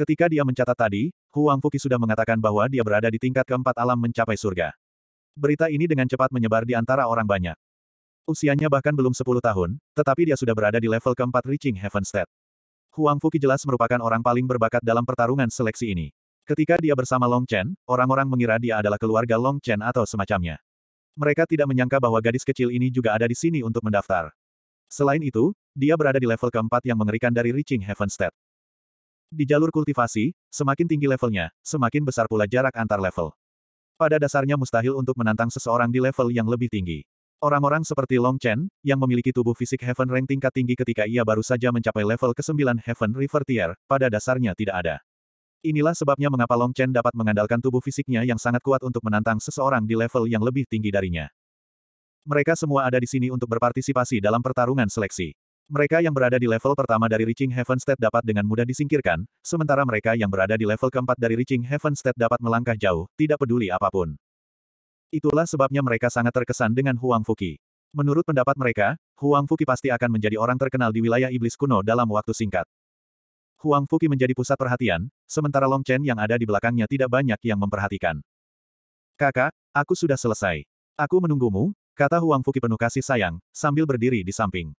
Ketika dia mencatat tadi, Huang Fuki sudah mengatakan bahwa dia berada di tingkat keempat alam mencapai surga. Berita ini dengan cepat menyebar di antara orang banyak. Usianya bahkan belum 10 tahun, tetapi dia sudah berada di level keempat reaching heaven state. Huang Fuki jelas merupakan orang paling berbakat dalam pertarungan seleksi ini. Ketika dia bersama Long Chen, orang-orang mengira dia adalah keluarga Long Chen atau semacamnya. Mereka tidak menyangka bahwa gadis kecil ini juga ada di sini untuk mendaftar. Selain itu, dia berada di level keempat yang mengerikan dari Reaching Heaven State. Di jalur kultivasi, semakin tinggi levelnya, semakin besar pula jarak antar level. Pada dasarnya mustahil untuk menantang seseorang di level yang lebih tinggi. Orang-orang seperti Long Chen, yang memiliki tubuh fisik Heaven Rank tingkat tinggi ketika ia baru saja mencapai level ke-9 Heaven River Tier, pada dasarnya tidak ada. Inilah sebabnya mengapa Long Chen dapat mengandalkan tubuh fisiknya yang sangat kuat untuk menantang seseorang di level yang lebih tinggi darinya. Mereka semua ada di sini untuk berpartisipasi dalam pertarungan seleksi. Mereka yang berada di level pertama dari Reaching Heaven State dapat dengan mudah disingkirkan, sementara mereka yang berada di level keempat dari Reaching Heaven State dapat melangkah jauh, tidak peduli apapun. Itulah sebabnya mereka sangat terkesan dengan Huang Fuki. Menurut pendapat mereka, Huang Fuki pasti akan menjadi orang terkenal di wilayah iblis kuno dalam waktu singkat. Huang Fuki menjadi pusat perhatian, sementara Long Chen yang ada di belakangnya tidak banyak yang memperhatikan. Kakak, aku sudah selesai. Aku menunggumu, kata Huang Fuki penuh kasih sayang, sambil berdiri di samping.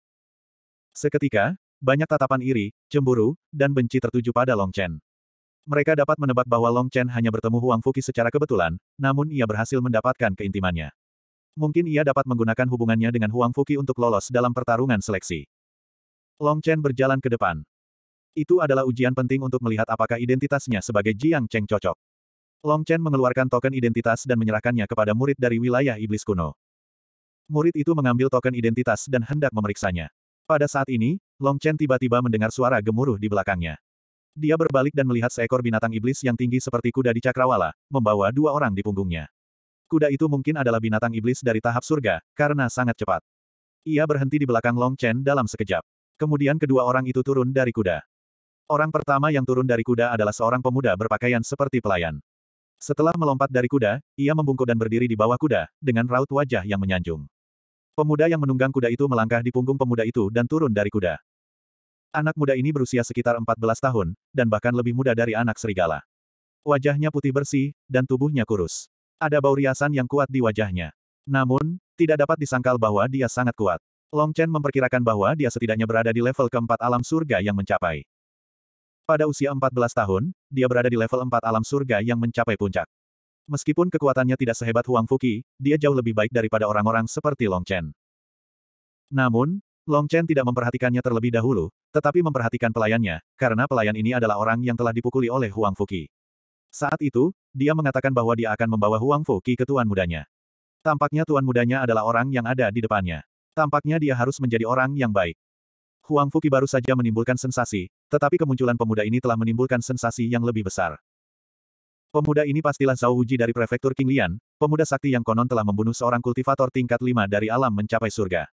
Seketika, banyak tatapan iri, cemburu, dan benci tertuju pada Long Chen. Mereka dapat menebak bahwa Long Chen hanya bertemu Huang Fuki secara kebetulan, namun ia berhasil mendapatkan keintimannya. Mungkin ia dapat menggunakan hubungannya dengan Huang Fuki untuk lolos dalam pertarungan seleksi. Long Chen berjalan ke depan. Itu adalah ujian penting untuk melihat apakah identitasnya sebagai Jiang Cheng cocok. Long Chen mengeluarkan token identitas dan menyerahkannya kepada murid dari wilayah iblis kuno. Murid itu mengambil token identitas dan hendak memeriksanya. Pada saat ini, Long Chen tiba-tiba mendengar suara gemuruh di belakangnya. Dia berbalik dan melihat seekor binatang iblis yang tinggi seperti kuda di cakrawala, membawa dua orang di punggungnya. Kuda itu mungkin adalah binatang iblis dari tahap surga, karena sangat cepat. Ia berhenti di belakang Long Chen dalam sekejap. Kemudian kedua orang itu turun dari kuda. Orang pertama yang turun dari kuda adalah seorang pemuda berpakaian seperti pelayan. Setelah melompat dari kuda, ia membungkuk dan berdiri di bawah kuda, dengan raut wajah yang menyanjung. Pemuda yang menunggang kuda itu melangkah di punggung pemuda itu dan turun dari kuda. Anak muda ini berusia sekitar 14 tahun, dan bahkan lebih muda dari anak serigala. Wajahnya putih bersih, dan tubuhnya kurus. Ada bau riasan yang kuat di wajahnya. Namun, tidak dapat disangkal bahwa dia sangat kuat. Long Chen memperkirakan bahwa dia setidaknya berada di level keempat alam surga yang mencapai. Pada usia 14 tahun, dia berada di level 4 alam surga yang mencapai puncak. Meskipun kekuatannya tidak sehebat Huang Fuki, dia jauh lebih baik daripada orang-orang seperti Long Chen. Namun, Long Chen tidak memperhatikannya terlebih dahulu, tetapi memperhatikan pelayannya, karena pelayan ini adalah orang yang telah dipukuli oleh Huang Fuki. Saat itu, dia mengatakan bahwa dia akan membawa Huang Fuki ke tuan mudanya. Tampaknya tuan mudanya adalah orang yang ada di depannya. Tampaknya dia harus menjadi orang yang baik. Huang Fuki baru saja menimbulkan sensasi, tetapi kemunculan pemuda ini telah menimbulkan sensasi yang lebih besar. Pemuda ini pastilah Zhao Wuji dari prefektur Qinglian, pemuda sakti yang konon telah membunuh seorang kultivator tingkat 5 dari alam mencapai surga.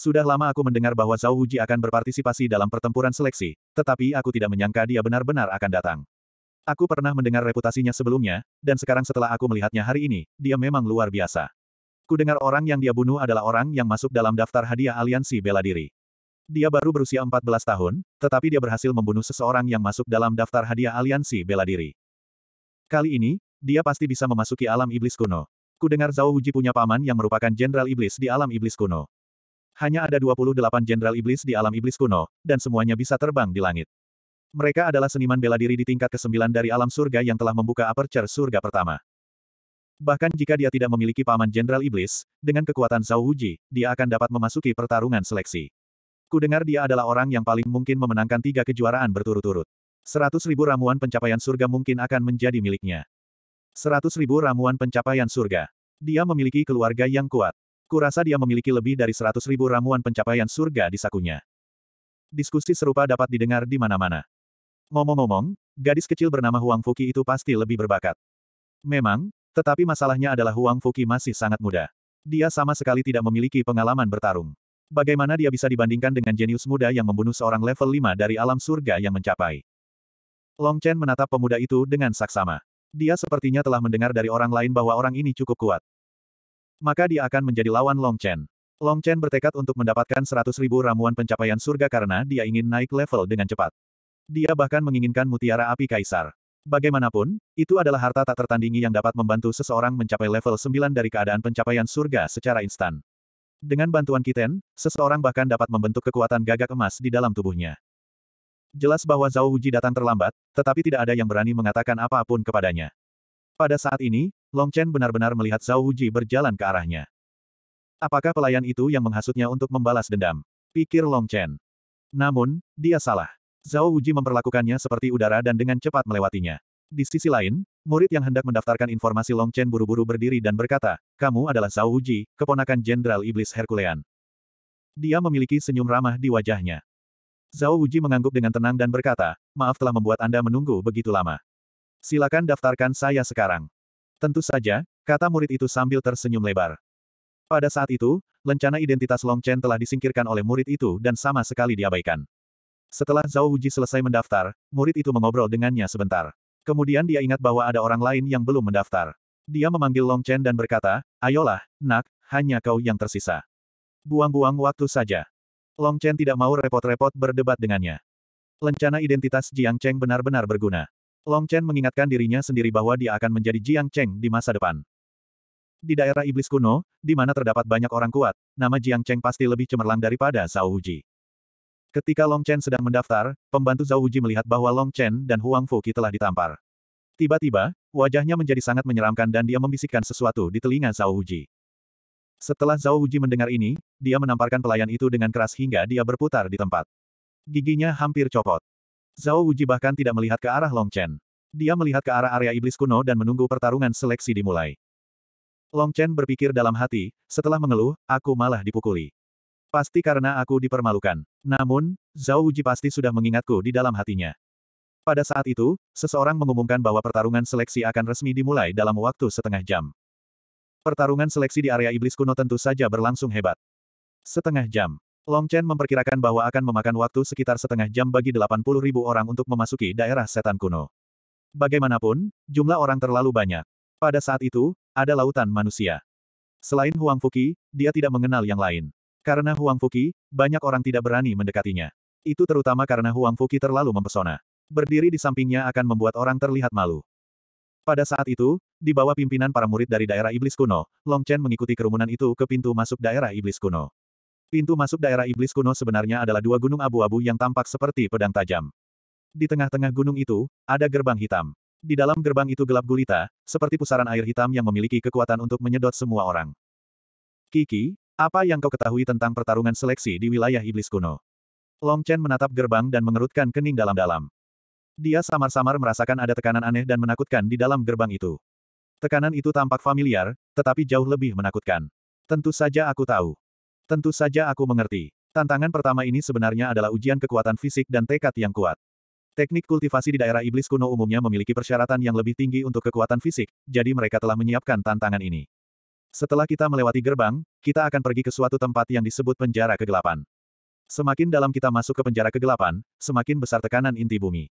Sudah lama aku mendengar bahwa Zhao Wuji akan berpartisipasi dalam pertempuran seleksi, tetapi aku tidak menyangka dia benar-benar akan datang. Aku pernah mendengar reputasinya sebelumnya, dan sekarang setelah aku melihatnya hari ini, dia memang luar biasa. Kudengar orang yang dia bunuh adalah orang yang masuk dalam daftar hadiah aliansi bela diri. Dia baru berusia 14 tahun, tetapi dia berhasil membunuh seseorang yang masuk dalam daftar hadiah aliansi bela diri. Kali ini, dia pasti bisa memasuki alam iblis kuno. Kudengar Zhao Wuji punya paman yang merupakan jenderal iblis di alam iblis kuno. Hanya ada 28 jenderal iblis di alam iblis kuno, dan semuanya bisa terbang di langit. Mereka adalah seniman bela diri di tingkat ke-9 dari alam surga yang telah membuka aperture surga pertama. Bahkan jika dia tidak memiliki paman jenderal iblis, dengan kekuatan Zhao Wuji, dia akan dapat memasuki pertarungan seleksi. Ku dengar dia adalah orang yang paling mungkin memenangkan tiga kejuaraan berturut-turut. Seratus ribu ramuan pencapaian surga mungkin akan menjadi miliknya. Seratus ribu ramuan pencapaian surga. Dia memiliki keluarga yang kuat. Kurasa dia memiliki lebih dari seratus ribu ramuan pencapaian surga di sakunya. Diskusi serupa dapat didengar di mana-mana. Ngomong-ngomong, gadis kecil bernama Huang Fuki itu pasti lebih berbakat. Memang, tetapi masalahnya adalah Huang Fuki masih sangat muda. Dia sama sekali tidak memiliki pengalaman bertarung. Bagaimana dia bisa dibandingkan dengan jenius muda yang membunuh seorang level 5 dari alam surga yang mencapai? Long Chen menatap pemuda itu dengan saksama. Dia sepertinya telah mendengar dari orang lain bahwa orang ini cukup kuat. Maka dia akan menjadi lawan Long Chen. Long Chen bertekad untuk mendapatkan 100 ribu ramuan pencapaian surga karena dia ingin naik level dengan cepat. Dia bahkan menginginkan mutiara api kaisar. Bagaimanapun, itu adalah harta tak tertandingi yang dapat membantu seseorang mencapai level 9 dari keadaan pencapaian surga secara instan. Dengan bantuan Kiten, seseorang bahkan dapat membentuk kekuatan gagak emas di dalam tubuhnya. Jelas bahwa Zhao Wuji datang terlambat, tetapi tidak ada yang berani mengatakan apapun kepadanya. Pada saat ini, Long Chen benar-benar melihat Zhao Wuji berjalan ke arahnya. Apakah pelayan itu yang menghasutnya untuk membalas dendam? Pikir Long Chen. Namun, dia salah. Zhao Wuji memperlakukannya seperti udara dan dengan cepat melewatinya. Di sisi lain, murid yang hendak mendaftarkan informasi Long Chen buru-buru berdiri dan berkata, kamu adalah Zhao Uji, keponakan Jenderal Iblis Herkulean. Dia memiliki senyum ramah di wajahnya. Zhao Uji mengangguk dengan tenang dan berkata, maaf telah membuat Anda menunggu begitu lama. Silakan daftarkan saya sekarang. Tentu saja, kata murid itu sambil tersenyum lebar. Pada saat itu, lencana identitas Long Chen telah disingkirkan oleh murid itu dan sama sekali diabaikan. Setelah Zhao Uji selesai mendaftar, murid itu mengobrol dengannya sebentar. Kemudian dia ingat bahwa ada orang lain yang belum mendaftar. Dia memanggil Long Chen dan berkata, ayolah, nak, hanya kau yang tersisa. Buang-buang waktu saja. Long Chen tidak mau repot-repot berdebat dengannya. Lencana identitas Jiang Cheng benar-benar berguna. Long Chen mengingatkan dirinya sendiri bahwa dia akan menjadi Jiang Cheng di masa depan. Di daerah iblis kuno, di mana terdapat banyak orang kuat, nama Jiang Cheng pasti lebih cemerlang daripada Zhao Huji. Ketika Long Chen sedang mendaftar, pembantu Zhao Wuji melihat bahwa Long Chen dan Huang Fuqi telah ditampar. Tiba-tiba, wajahnya menjadi sangat menyeramkan dan dia membisikkan sesuatu di telinga Zhao Wuji. Setelah Zhao Wuji mendengar ini, dia menamparkan pelayan itu dengan keras hingga dia berputar di tempat. Giginya hampir copot. Zhao Wuji bahkan tidak melihat ke arah Long Chen. Dia melihat ke arah area iblis kuno dan menunggu pertarungan seleksi dimulai. Long Chen berpikir dalam hati, setelah mengeluh, aku malah dipukuli. Pasti karena aku dipermalukan. Namun, Zhao Wuji pasti sudah mengingatku di dalam hatinya. Pada saat itu, seseorang mengumumkan bahwa pertarungan seleksi akan resmi dimulai dalam waktu setengah jam. Pertarungan seleksi di area iblis kuno tentu saja berlangsung hebat. Setengah jam. Long Chen memperkirakan bahwa akan memakan waktu sekitar setengah jam bagi 80 ribu orang untuk memasuki daerah setan kuno. Bagaimanapun, jumlah orang terlalu banyak. Pada saat itu, ada lautan manusia. Selain Huang Fuki, dia tidak mengenal yang lain. Karena Huang Fuki, banyak orang tidak berani mendekatinya. Itu terutama karena Huang Fuki terlalu mempesona. Berdiri di sampingnya akan membuat orang terlihat malu. Pada saat itu, di bawah pimpinan para murid dari daerah iblis kuno, Long Chen mengikuti kerumunan itu ke pintu masuk daerah iblis kuno. Pintu masuk daerah iblis kuno sebenarnya adalah dua gunung abu-abu yang tampak seperti pedang tajam. Di tengah-tengah gunung itu, ada gerbang hitam. Di dalam gerbang itu gelap gulita, seperti pusaran air hitam yang memiliki kekuatan untuk menyedot semua orang. Kiki, apa yang kau ketahui tentang pertarungan seleksi di wilayah iblis kuno? Long Chen menatap gerbang dan mengerutkan kening dalam-dalam. Dia samar-samar merasakan ada tekanan aneh dan menakutkan di dalam gerbang itu. Tekanan itu tampak familiar, tetapi jauh lebih menakutkan. Tentu saja aku tahu. Tentu saja aku mengerti. Tantangan pertama ini sebenarnya adalah ujian kekuatan fisik dan tekad yang kuat. Teknik kultivasi di daerah iblis kuno umumnya memiliki persyaratan yang lebih tinggi untuk kekuatan fisik, jadi mereka telah menyiapkan tantangan ini. Setelah kita melewati gerbang, kita akan pergi ke suatu tempat yang disebut penjara kegelapan. Semakin dalam kita masuk ke penjara kegelapan, semakin besar tekanan inti bumi.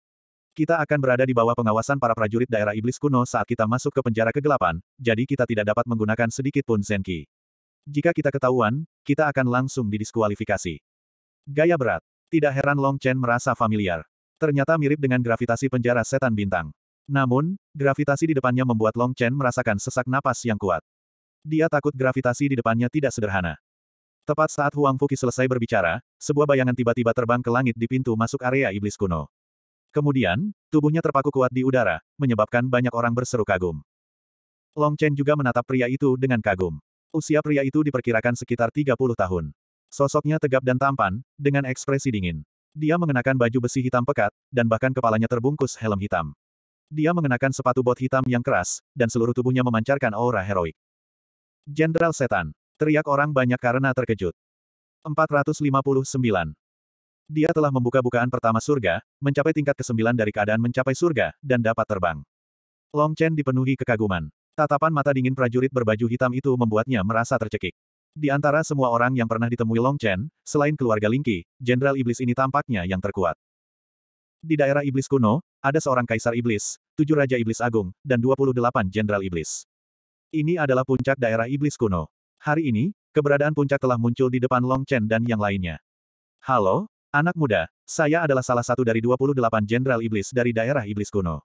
Kita akan berada di bawah pengawasan para prajurit daerah iblis kuno saat kita masuk ke penjara kegelapan, jadi kita tidak dapat menggunakan sedikit pun Zenki. Jika kita ketahuan, kita akan langsung didiskualifikasi. Gaya berat. Tidak heran Long Chen merasa familiar. Ternyata mirip dengan gravitasi penjara setan bintang. Namun, gravitasi di depannya membuat Long Chen merasakan sesak napas yang kuat. Dia takut gravitasi di depannya tidak sederhana. Tepat saat Huang Fuki selesai berbicara, sebuah bayangan tiba-tiba terbang ke langit di pintu masuk area iblis kuno. Kemudian, tubuhnya terpaku kuat di udara, menyebabkan banyak orang berseru kagum. Long Chen juga menatap pria itu dengan kagum. Usia pria itu diperkirakan sekitar 30 tahun. Sosoknya tegap dan tampan, dengan ekspresi dingin. Dia mengenakan baju besi hitam pekat, dan bahkan kepalanya terbungkus helm hitam. Dia mengenakan sepatu bot hitam yang keras, dan seluruh tubuhnya memancarkan aura heroik. Jenderal Setan. Teriak orang banyak karena terkejut. 459. Dia telah membuka bukaan pertama surga, mencapai tingkat ke-9 dari keadaan mencapai surga, dan dapat terbang. Long Chen dipenuhi kekaguman. Tatapan mata dingin prajurit berbaju hitam itu membuatnya merasa tercekik. Di antara semua orang yang pernah ditemui Long Chen, selain keluarga Lingqi, Jenderal Iblis ini tampaknya yang terkuat. Di daerah Iblis kuno, ada seorang Kaisar Iblis, tujuh Raja Iblis Agung, dan 28 Jenderal Iblis. Ini adalah puncak daerah iblis kuno. Hari ini, keberadaan puncak telah muncul di depan Long Chen dan yang lainnya. Halo, anak muda, saya adalah salah satu dari 28 jenderal iblis dari daerah iblis kuno.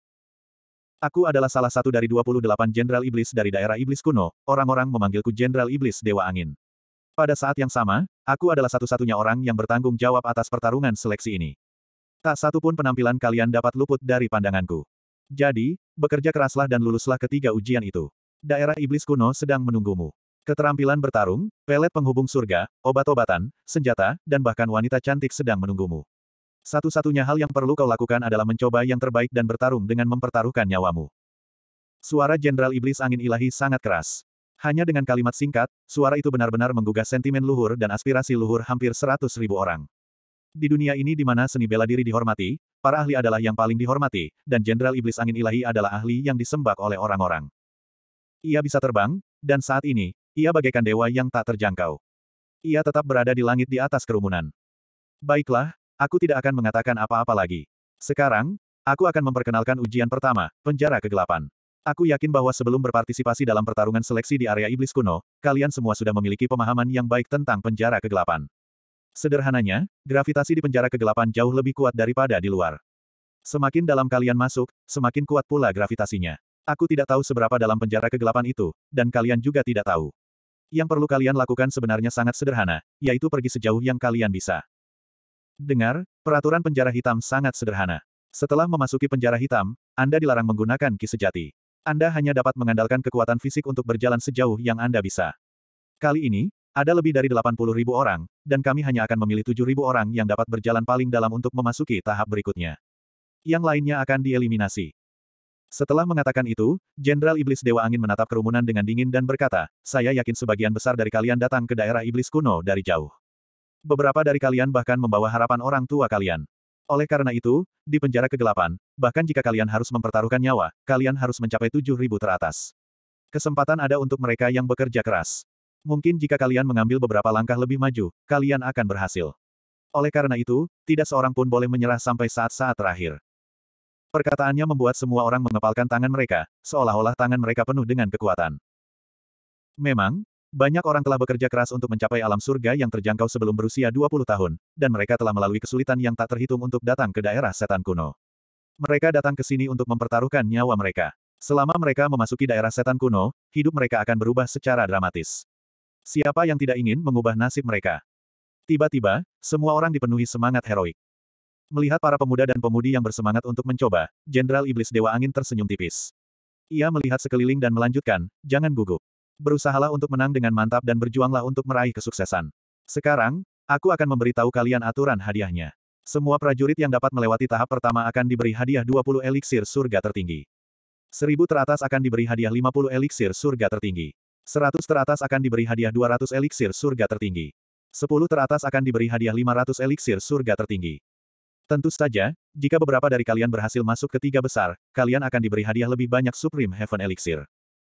Aku adalah salah satu dari 28 jenderal iblis dari daerah iblis kuno, orang-orang memanggilku jenderal iblis Dewa Angin. Pada saat yang sama, aku adalah satu-satunya orang yang bertanggung jawab atas pertarungan seleksi ini. Tak satu pun penampilan kalian dapat luput dari pandanganku. Jadi, bekerja keraslah dan luluslah ketiga ujian itu. Daerah iblis kuno sedang menunggumu. Keterampilan bertarung, pelet penghubung surga, obat-obatan, senjata, dan bahkan wanita cantik sedang menunggumu. Satu-satunya hal yang perlu kau lakukan adalah mencoba yang terbaik dan bertarung dengan mempertaruhkan nyawamu. Suara Jenderal Iblis Angin Ilahi sangat keras. Hanya dengan kalimat singkat, suara itu benar-benar menggugah sentimen luhur dan aspirasi luhur hampir seratus ribu orang. Di dunia ini di mana seni bela diri dihormati, para ahli adalah yang paling dihormati, dan Jenderal Iblis Angin Ilahi adalah ahli yang disembak oleh orang-orang. Ia bisa terbang, dan saat ini, ia bagaikan dewa yang tak terjangkau. Ia tetap berada di langit di atas kerumunan. Baiklah, aku tidak akan mengatakan apa-apa lagi. Sekarang, aku akan memperkenalkan ujian pertama, penjara kegelapan. Aku yakin bahwa sebelum berpartisipasi dalam pertarungan seleksi di area iblis kuno, kalian semua sudah memiliki pemahaman yang baik tentang penjara kegelapan. Sederhananya, gravitasi di penjara kegelapan jauh lebih kuat daripada di luar. Semakin dalam kalian masuk, semakin kuat pula gravitasinya. Aku tidak tahu seberapa dalam penjara kegelapan itu, dan kalian juga tidak tahu. Yang perlu kalian lakukan sebenarnya sangat sederhana, yaitu pergi sejauh yang kalian bisa. Dengar, peraturan penjara hitam sangat sederhana. Setelah memasuki penjara hitam, Anda dilarang menggunakan ki sejati. Anda hanya dapat mengandalkan kekuatan fisik untuk berjalan sejauh yang Anda bisa. Kali ini, ada lebih dari 80 ribu orang, dan kami hanya akan memilih 7 ribu orang yang dapat berjalan paling dalam untuk memasuki tahap berikutnya. Yang lainnya akan dieliminasi. Setelah mengatakan itu, Jenderal Iblis Dewa Angin menatap kerumunan dengan dingin dan berkata, saya yakin sebagian besar dari kalian datang ke daerah Iblis kuno dari jauh. Beberapa dari kalian bahkan membawa harapan orang tua kalian. Oleh karena itu, di penjara kegelapan, bahkan jika kalian harus mempertaruhkan nyawa, kalian harus mencapai tujuh ribu teratas. Kesempatan ada untuk mereka yang bekerja keras. Mungkin jika kalian mengambil beberapa langkah lebih maju, kalian akan berhasil. Oleh karena itu, tidak seorang pun boleh menyerah sampai saat-saat terakhir. Perkataannya membuat semua orang mengepalkan tangan mereka, seolah-olah tangan mereka penuh dengan kekuatan. Memang, banyak orang telah bekerja keras untuk mencapai alam surga yang terjangkau sebelum berusia 20 tahun, dan mereka telah melalui kesulitan yang tak terhitung untuk datang ke daerah setan kuno. Mereka datang ke sini untuk mempertaruhkan nyawa mereka. Selama mereka memasuki daerah setan kuno, hidup mereka akan berubah secara dramatis. Siapa yang tidak ingin mengubah nasib mereka? Tiba-tiba, semua orang dipenuhi semangat heroik. Melihat para pemuda dan pemudi yang bersemangat untuk mencoba, Jenderal Iblis Dewa Angin tersenyum tipis. Ia melihat sekeliling dan melanjutkan, jangan gugup. Berusahalah untuk menang dengan mantap dan berjuanglah untuk meraih kesuksesan. Sekarang, aku akan memberitahu kalian aturan hadiahnya. Semua prajurit yang dapat melewati tahap pertama akan diberi hadiah 20 eliksir surga tertinggi. Seribu teratas akan diberi hadiah 50 eliksir surga tertinggi. Seratus teratas akan diberi hadiah 200 eliksir surga tertinggi. Sepuluh teratas akan diberi hadiah 500 eliksir surga tertinggi. Tentu saja, jika beberapa dari kalian berhasil masuk ke tiga besar, kalian akan diberi hadiah lebih banyak Supreme Heaven Elixir.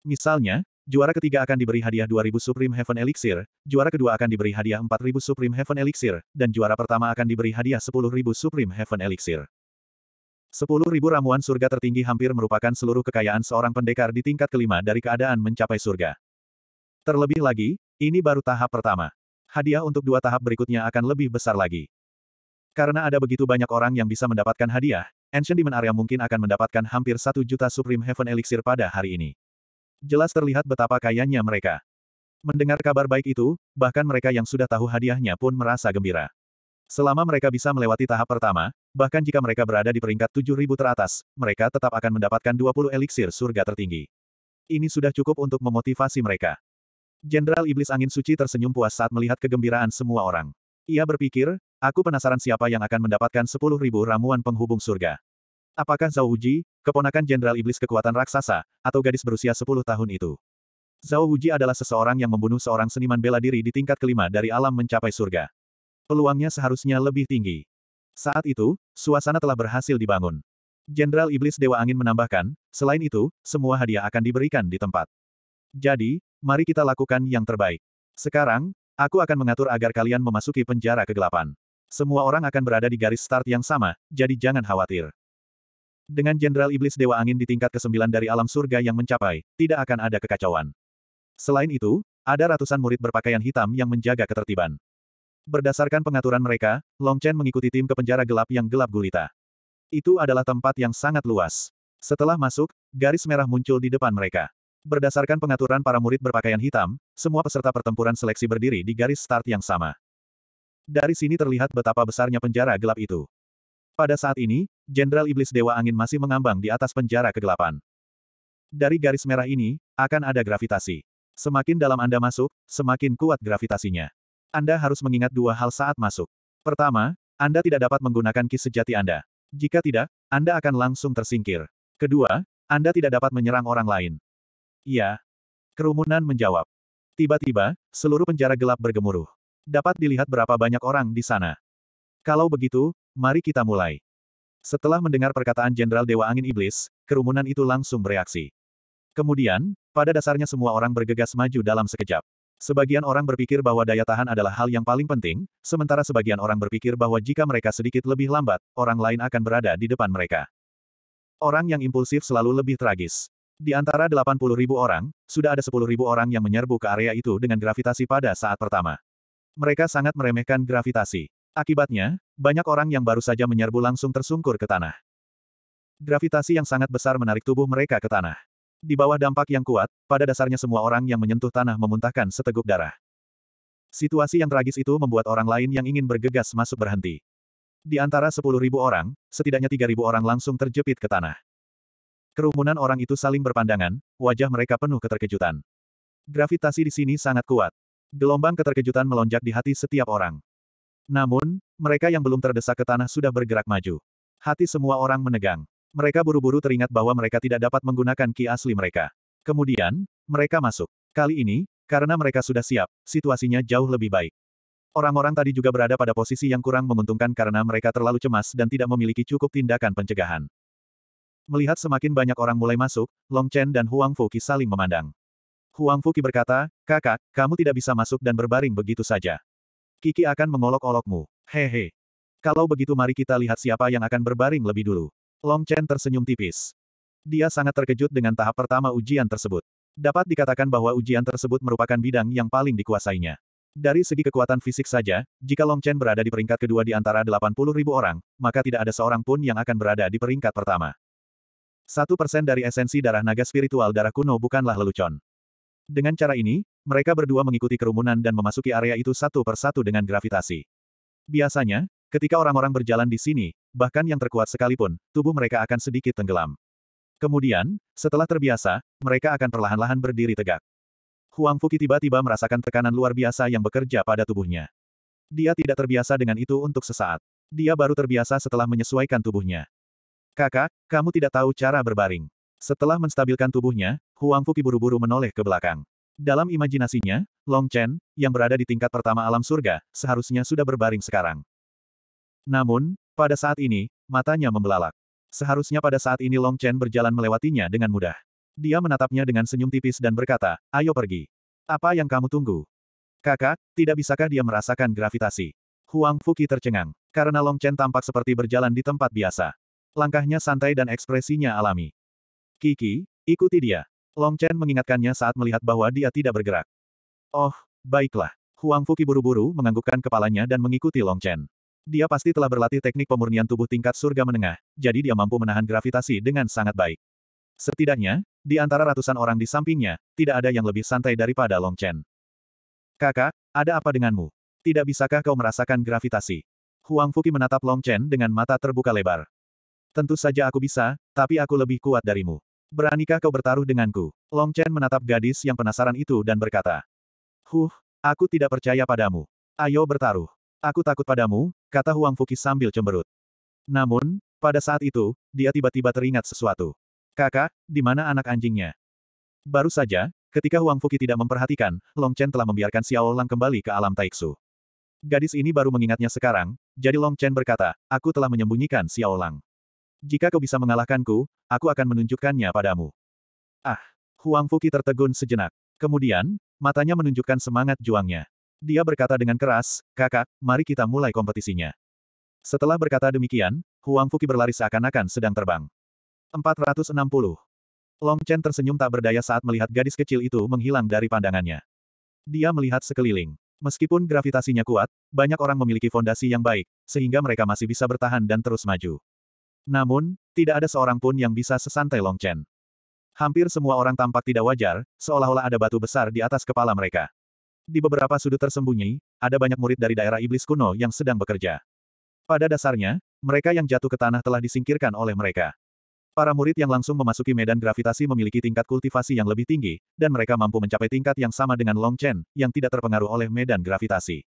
Misalnya, juara ketiga akan diberi hadiah 2000 Supreme Heaven Elixir, juara kedua akan diberi hadiah 4000 Supreme Heaven Elixir, dan juara pertama akan diberi hadiah 10000 Supreme Heaven Elixir. 10.000 ramuan surga tertinggi hampir merupakan seluruh kekayaan seorang pendekar di tingkat kelima dari keadaan mencapai surga. Terlebih lagi, ini baru tahap pertama. Hadiah untuk dua tahap berikutnya akan lebih besar lagi. Karena ada begitu banyak orang yang bisa mendapatkan hadiah, Ancient Demon Area mungkin akan mendapatkan hampir satu juta Supreme Heaven Elixir pada hari ini. Jelas terlihat betapa kayanya mereka. Mendengar kabar baik itu, bahkan mereka yang sudah tahu hadiahnya pun merasa gembira. Selama mereka bisa melewati tahap pertama, bahkan jika mereka berada di peringkat 7000 teratas, mereka tetap akan mendapatkan 20 elixir surga tertinggi. Ini sudah cukup untuk memotivasi mereka. Jenderal Iblis Angin Suci tersenyum puas saat melihat kegembiraan semua orang. Ia berpikir, Aku penasaran siapa yang akan mendapatkan sepuluh ribu ramuan penghubung surga. Apakah Zhao Wuji, keponakan Jenderal Iblis kekuatan raksasa, atau gadis berusia sepuluh tahun itu? Zhao Wuji adalah seseorang yang membunuh seorang seniman bela diri di tingkat kelima dari alam mencapai surga. Peluangnya seharusnya lebih tinggi. Saat itu, suasana telah berhasil dibangun. Jenderal Iblis Dewa Angin menambahkan, selain itu, semua hadiah akan diberikan di tempat. Jadi, mari kita lakukan yang terbaik. Sekarang, aku akan mengatur agar kalian memasuki penjara kegelapan. Semua orang akan berada di garis start yang sama, jadi jangan khawatir. Dengan Jenderal Iblis Dewa Angin di tingkat ke-9 dari alam surga yang mencapai, tidak akan ada kekacauan. Selain itu, ada ratusan murid berpakaian hitam yang menjaga ketertiban. Berdasarkan pengaturan mereka, Long Chen mengikuti tim ke penjara gelap yang gelap gulita. Itu adalah tempat yang sangat luas. Setelah masuk, garis merah muncul di depan mereka. Berdasarkan pengaturan para murid berpakaian hitam, semua peserta pertempuran seleksi berdiri di garis start yang sama. Dari sini terlihat betapa besarnya penjara gelap itu. Pada saat ini, Jenderal Iblis Dewa Angin masih mengambang di atas penjara kegelapan. Dari garis merah ini, akan ada gravitasi. Semakin dalam Anda masuk, semakin kuat gravitasinya. Anda harus mengingat dua hal saat masuk. Pertama, Anda tidak dapat menggunakan kis sejati Anda. Jika tidak, Anda akan langsung tersingkir. Kedua, Anda tidak dapat menyerang orang lain. Iya. Kerumunan menjawab. Tiba-tiba, seluruh penjara gelap bergemuruh dapat dilihat berapa banyak orang di sana. Kalau begitu, mari kita mulai. Setelah mendengar perkataan Jenderal Dewa Angin Iblis, kerumunan itu langsung bereaksi. Kemudian, pada dasarnya semua orang bergegas maju dalam sekejap. Sebagian orang berpikir bahwa daya tahan adalah hal yang paling penting, sementara sebagian orang berpikir bahwa jika mereka sedikit lebih lambat, orang lain akan berada di depan mereka. Orang yang impulsif selalu lebih tragis. Di antara 80.000 orang, sudah ada 10.000 orang yang menyerbu ke area itu dengan gravitasi pada saat pertama. Mereka sangat meremehkan gravitasi. Akibatnya, banyak orang yang baru saja menyerbu langsung tersungkur ke tanah. Gravitasi yang sangat besar menarik tubuh mereka ke tanah. Di bawah dampak yang kuat, pada dasarnya semua orang yang menyentuh tanah memuntahkan seteguk darah. Situasi yang tragis itu membuat orang lain yang ingin bergegas masuk berhenti. Di antara 10.000 orang, setidaknya 3.000 orang langsung terjepit ke tanah. Kerumunan orang itu saling berpandangan, wajah mereka penuh keterkejutan. Gravitasi di sini sangat kuat. Gelombang keterkejutan melonjak di hati setiap orang. Namun, mereka yang belum terdesak ke tanah sudah bergerak maju. Hati semua orang menegang. Mereka buru-buru teringat bahwa mereka tidak dapat menggunakan ki asli mereka. Kemudian, mereka masuk. Kali ini, karena mereka sudah siap, situasinya jauh lebih baik. Orang-orang tadi juga berada pada posisi yang kurang menguntungkan karena mereka terlalu cemas dan tidak memiliki cukup tindakan pencegahan. Melihat semakin banyak orang mulai masuk, Long Chen dan Huang Fuqi saling memandang. Huang Fuki berkata, kakak, kamu tidak bisa masuk dan berbaring begitu saja. Kiki akan mengolok-olokmu. Hehe. Kalau begitu mari kita lihat siapa yang akan berbaring lebih dulu. Long Chen tersenyum tipis. Dia sangat terkejut dengan tahap pertama ujian tersebut. Dapat dikatakan bahwa ujian tersebut merupakan bidang yang paling dikuasainya. Dari segi kekuatan fisik saja, jika Long Chen berada di peringkat kedua di antara 80 ribu orang, maka tidak ada seorang pun yang akan berada di peringkat pertama. Satu persen dari esensi darah naga spiritual darah kuno bukanlah lelucon. Dengan cara ini, mereka berdua mengikuti kerumunan dan memasuki area itu satu persatu dengan gravitasi. Biasanya, ketika orang-orang berjalan di sini, bahkan yang terkuat sekalipun, tubuh mereka akan sedikit tenggelam. Kemudian, setelah terbiasa, mereka akan perlahan-lahan berdiri tegak. Huang Fuki tiba-tiba merasakan tekanan luar biasa yang bekerja pada tubuhnya. Dia tidak terbiasa dengan itu untuk sesaat. Dia baru terbiasa setelah menyesuaikan tubuhnya. Kakak, kamu tidak tahu cara berbaring. Setelah menstabilkan tubuhnya, Huang Fuki buru-buru menoleh ke belakang. Dalam imajinasinya, Long Chen, yang berada di tingkat pertama alam surga, seharusnya sudah berbaring sekarang. Namun, pada saat ini, matanya membelalak. Seharusnya pada saat ini Long Chen berjalan melewatinya dengan mudah. Dia menatapnya dengan senyum tipis dan berkata, ayo pergi. Apa yang kamu tunggu? Kakak, tidak bisakah dia merasakan gravitasi? Huang Fuki tercengang, karena Long Chen tampak seperti berjalan di tempat biasa. Langkahnya santai dan ekspresinya alami. Kiki, ikuti dia. Long Chen mengingatkannya saat melihat bahwa dia tidak bergerak. Oh, baiklah. Huang Fuki buru-buru menganggukkan kepalanya dan mengikuti Long Chen. Dia pasti telah berlatih teknik pemurnian tubuh tingkat surga menengah, jadi dia mampu menahan gravitasi dengan sangat baik. Setidaknya, di antara ratusan orang di sampingnya, tidak ada yang lebih santai daripada Long Chen. Kakak, ada apa denganmu? Tidak bisakah kau merasakan gravitasi? Huang Fuki menatap Long Chen dengan mata terbuka lebar. Tentu saja aku bisa, tapi aku lebih kuat darimu. Beranikah kau bertaruh denganku? Long Chen menatap gadis yang penasaran itu dan berkata. Huh, aku tidak percaya padamu. Ayo bertaruh. Aku takut padamu, kata Huang Fuki sambil cemberut. Namun, pada saat itu, dia tiba-tiba teringat sesuatu. Kakak, di mana anak anjingnya? Baru saja, ketika Huang Fuki tidak memperhatikan, Long Chen telah membiarkan Xiao Lang kembali ke alam Taiksu. Gadis ini baru mengingatnya sekarang, jadi Long Chen berkata, aku telah menyembunyikan Xiao Lang. Jika kau bisa mengalahkanku, aku akan menunjukkannya padamu. Ah! Huang Fuki tertegun sejenak. Kemudian, matanya menunjukkan semangat juangnya. Dia berkata dengan keras, kakak, mari kita mulai kompetisinya. Setelah berkata demikian, Huang Fuki berlari seakan-akan sedang terbang. 460. Long Chen tersenyum tak berdaya saat melihat gadis kecil itu menghilang dari pandangannya. Dia melihat sekeliling. Meskipun gravitasinya kuat, banyak orang memiliki fondasi yang baik, sehingga mereka masih bisa bertahan dan terus maju. Namun, tidak ada seorang pun yang bisa sesantai Long Chen. Hampir semua orang tampak tidak wajar, seolah-olah ada batu besar di atas kepala mereka. Di beberapa sudut tersembunyi, ada banyak murid dari daerah iblis kuno yang sedang bekerja. Pada dasarnya, mereka yang jatuh ke tanah telah disingkirkan oleh mereka. Para murid yang langsung memasuki medan gravitasi memiliki tingkat kultivasi yang lebih tinggi, dan mereka mampu mencapai tingkat yang sama dengan Long Chen, yang tidak terpengaruh oleh medan gravitasi.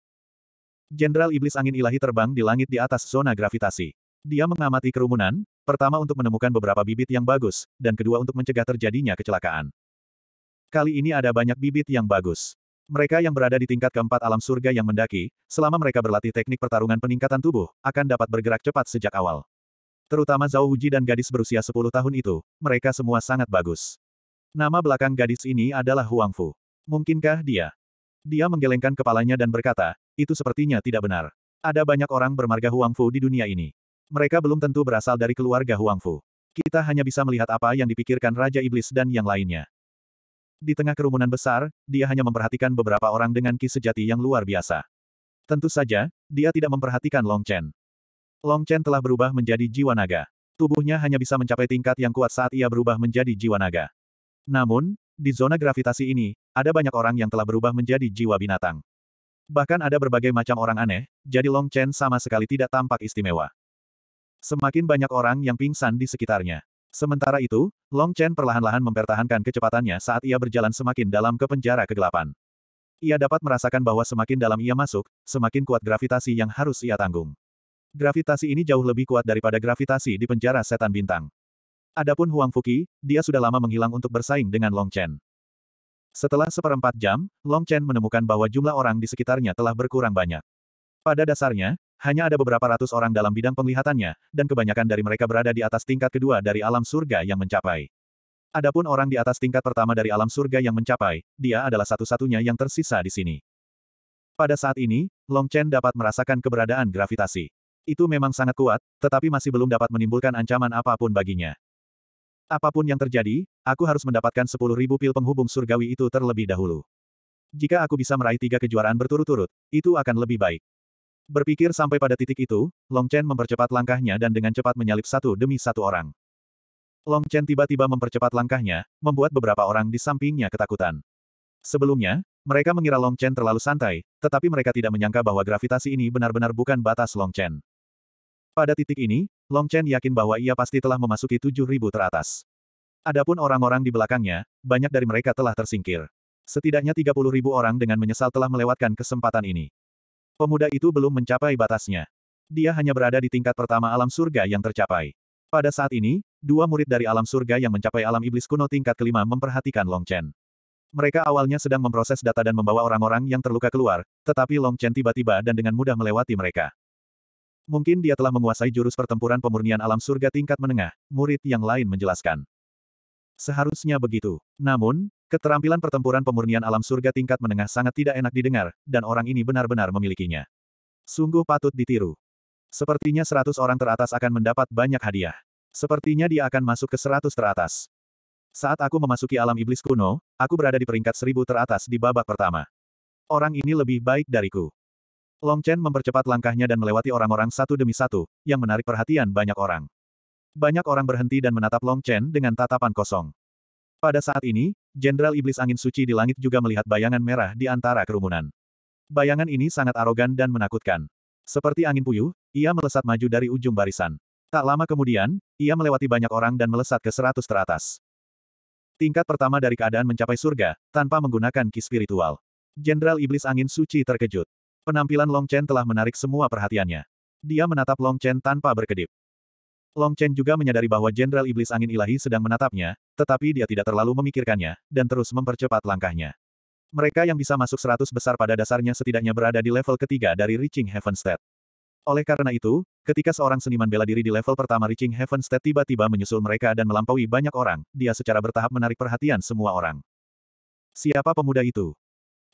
Jenderal Iblis Angin Ilahi terbang di langit di atas zona gravitasi. Dia mengamati kerumunan, pertama untuk menemukan beberapa bibit yang bagus, dan kedua untuk mencegah terjadinya kecelakaan. Kali ini ada banyak bibit yang bagus. Mereka yang berada di tingkat keempat alam surga yang mendaki, selama mereka berlatih teknik pertarungan peningkatan tubuh, akan dapat bergerak cepat sejak awal. Terutama Zhao Wuji dan gadis berusia 10 tahun itu, mereka semua sangat bagus. Nama belakang gadis ini adalah Huang Fu. Mungkinkah dia? Dia menggelengkan kepalanya dan berkata, itu sepertinya tidak benar. Ada banyak orang bermarga Huang Fu di dunia ini. Mereka belum tentu berasal dari keluarga Huangfu. Kita hanya bisa melihat apa yang dipikirkan Raja Iblis dan yang lainnya. Di tengah kerumunan besar, dia hanya memperhatikan beberapa orang dengan ki sejati yang luar biasa. Tentu saja, dia tidak memperhatikan Long Chen. Long Chen telah berubah menjadi jiwa naga. Tubuhnya hanya bisa mencapai tingkat yang kuat saat ia berubah menjadi jiwa naga. Namun, di zona gravitasi ini, ada banyak orang yang telah berubah menjadi jiwa binatang. Bahkan ada berbagai macam orang aneh, jadi Long Chen sama sekali tidak tampak istimewa. Semakin banyak orang yang pingsan di sekitarnya. Sementara itu, Long Chen perlahan-lahan mempertahankan kecepatannya saat ia berjalan semakin dalam ke penjara kegelapan. Ia dapat merasakan bahwa semakin dalam ia masuk, semakin kuat gravitasi yang harus ia tanggung. Gravitasi ini jauh lebih kuat daripada gravitasi di penjara setan bintang. Adapun Huang Fuki, dia sudah lama menghilang untuk bersaing dengan Long Chen. Setelah seperempat jam, Long Chen menemukan bahwa jumlah orang di sekitarnya telah berkurang banyak. Pada dasarnya, hanya ada beberapa ratus orang dalam bidang penglihatannya, dan kebanyakan dari mereka berada di atas tingkat kedua dari alam surga yang mencapai. Adapun orang di atas tingkat pertama dari alam surga yang mencapai, dia adalah satu-satunya yang tersisa di sini. Pada saat ini, Long Chen dapat merasakan keberadaan gravitasi. Itu memang sangat kuat, tetapi masih belum dapat menimbulkan ancaman apapun baginya. Apapun yang terjadi, aku harus mendapatkan 10.000 pil penghubung surgawi itu terlebih dahulu. Jika aku bisa meraih tiga kejuaraan berturut-turut, itu akan lebih baik. Berpikir sampai pada titik itu, Long Chen mempercepat langkahnya dan dengan cepat menyalip satu demi satu orang. Long Chen tiba-tiba mempercepat langkahnya, membuat beberapa orang di sampingnya ketakutan. Sebelumnya, mereka mengira Long Chen terlalu santai, tetapi mereka tidak menyangka bahwa gravitasi ini benar-benar bukan batas Long Chen. Pada titik ini, Long Chen yakin bahwa ia pasti telah memasuki 7.000 teratas. Adapun orang-orang di belakangnya, banyak dari mereka telah tersingkir. Setidaknya 30.000 orang dengan menyesal telah melewatkan kesempatan ini. Pemuda itu belum mencapai batasnya. Dia hanya berada di tingkat pertama alam surga yang tercapai. Pada saat ini, dua murid dari alam surga yang mencapai alam iblis kuno tingkat kelima memperhatikan Long Chen. Mereka awalnya sedang memproses data dan membawa orang-orang yang terluka keluar, tetapi Long Chen tiba-tiba dan dengan mudah melewati mereka. Mungkin dia telah menguasai jurus pertempuran pemurnian alam surga tingkat menengah, murid yang lain menjelaskan. Seharusnya begitu. Namun, keterampilan pertempuran pemurnian alam surga tingkat menengah sangat tidak enak didengar, dan orang ini benar-benar memilikinya. Sungguh patut ditiru. Sepertinya seratus orang teratas akan mendapat banyak hadiah. Sepertinya dia akan masuk ke seratus teratas. Saat aku memasuki alam iblis kuno, aku berada di peringkat seribu teratas di babak pertama. Orang ini lebih baik dariku. Long Chen mempercepat langkahnya dan melewati orang-orang satu demi satu, yang menarik perhatian banyak orang banyak orang berhenti dan menatap Long Chen dengan tatapan kosong. Pada saat ini, Jenderal Iblis Angin Suci di langit juga melihat bayangan merah di antara kerumunan. Bayangan ini sangat arogan dan menakutkan. Seperti angin puyuh, ia melesat maju dari ujung barisan. Tak lama kemudian, ia melewati banyak orang dan melesat ke seratus teratas. Tingkat pertama dari keadaan mencapai surga, tanpa menggunakan ki spiritual. Jenderal Iblis Angin Suci terkejut. Penampilan Long Chen telah menarik semua perhatiannya. Dia menatap Long Chen tanpa berkedip. Long Chen juga menyadari bahwa Jenderal Iblis Angin Ilahi sedang menatapnya, tetapi dia tidak terlalu memikirkannya, dan terus mempercepat langkahnya. Mereka yang bisa masuk seratus besar pada dasarnya setidaknya berada di level ketiga dari Reaching Heaven State. Oleh karena itu, ketika seorang seniman bela diri di level pertama Reaching Heaven State tiba-tiba menyusul mereka dan melampaui banyak orang, dia secara bertahap menarik perhatian semua orang. Siapa pemuda itu?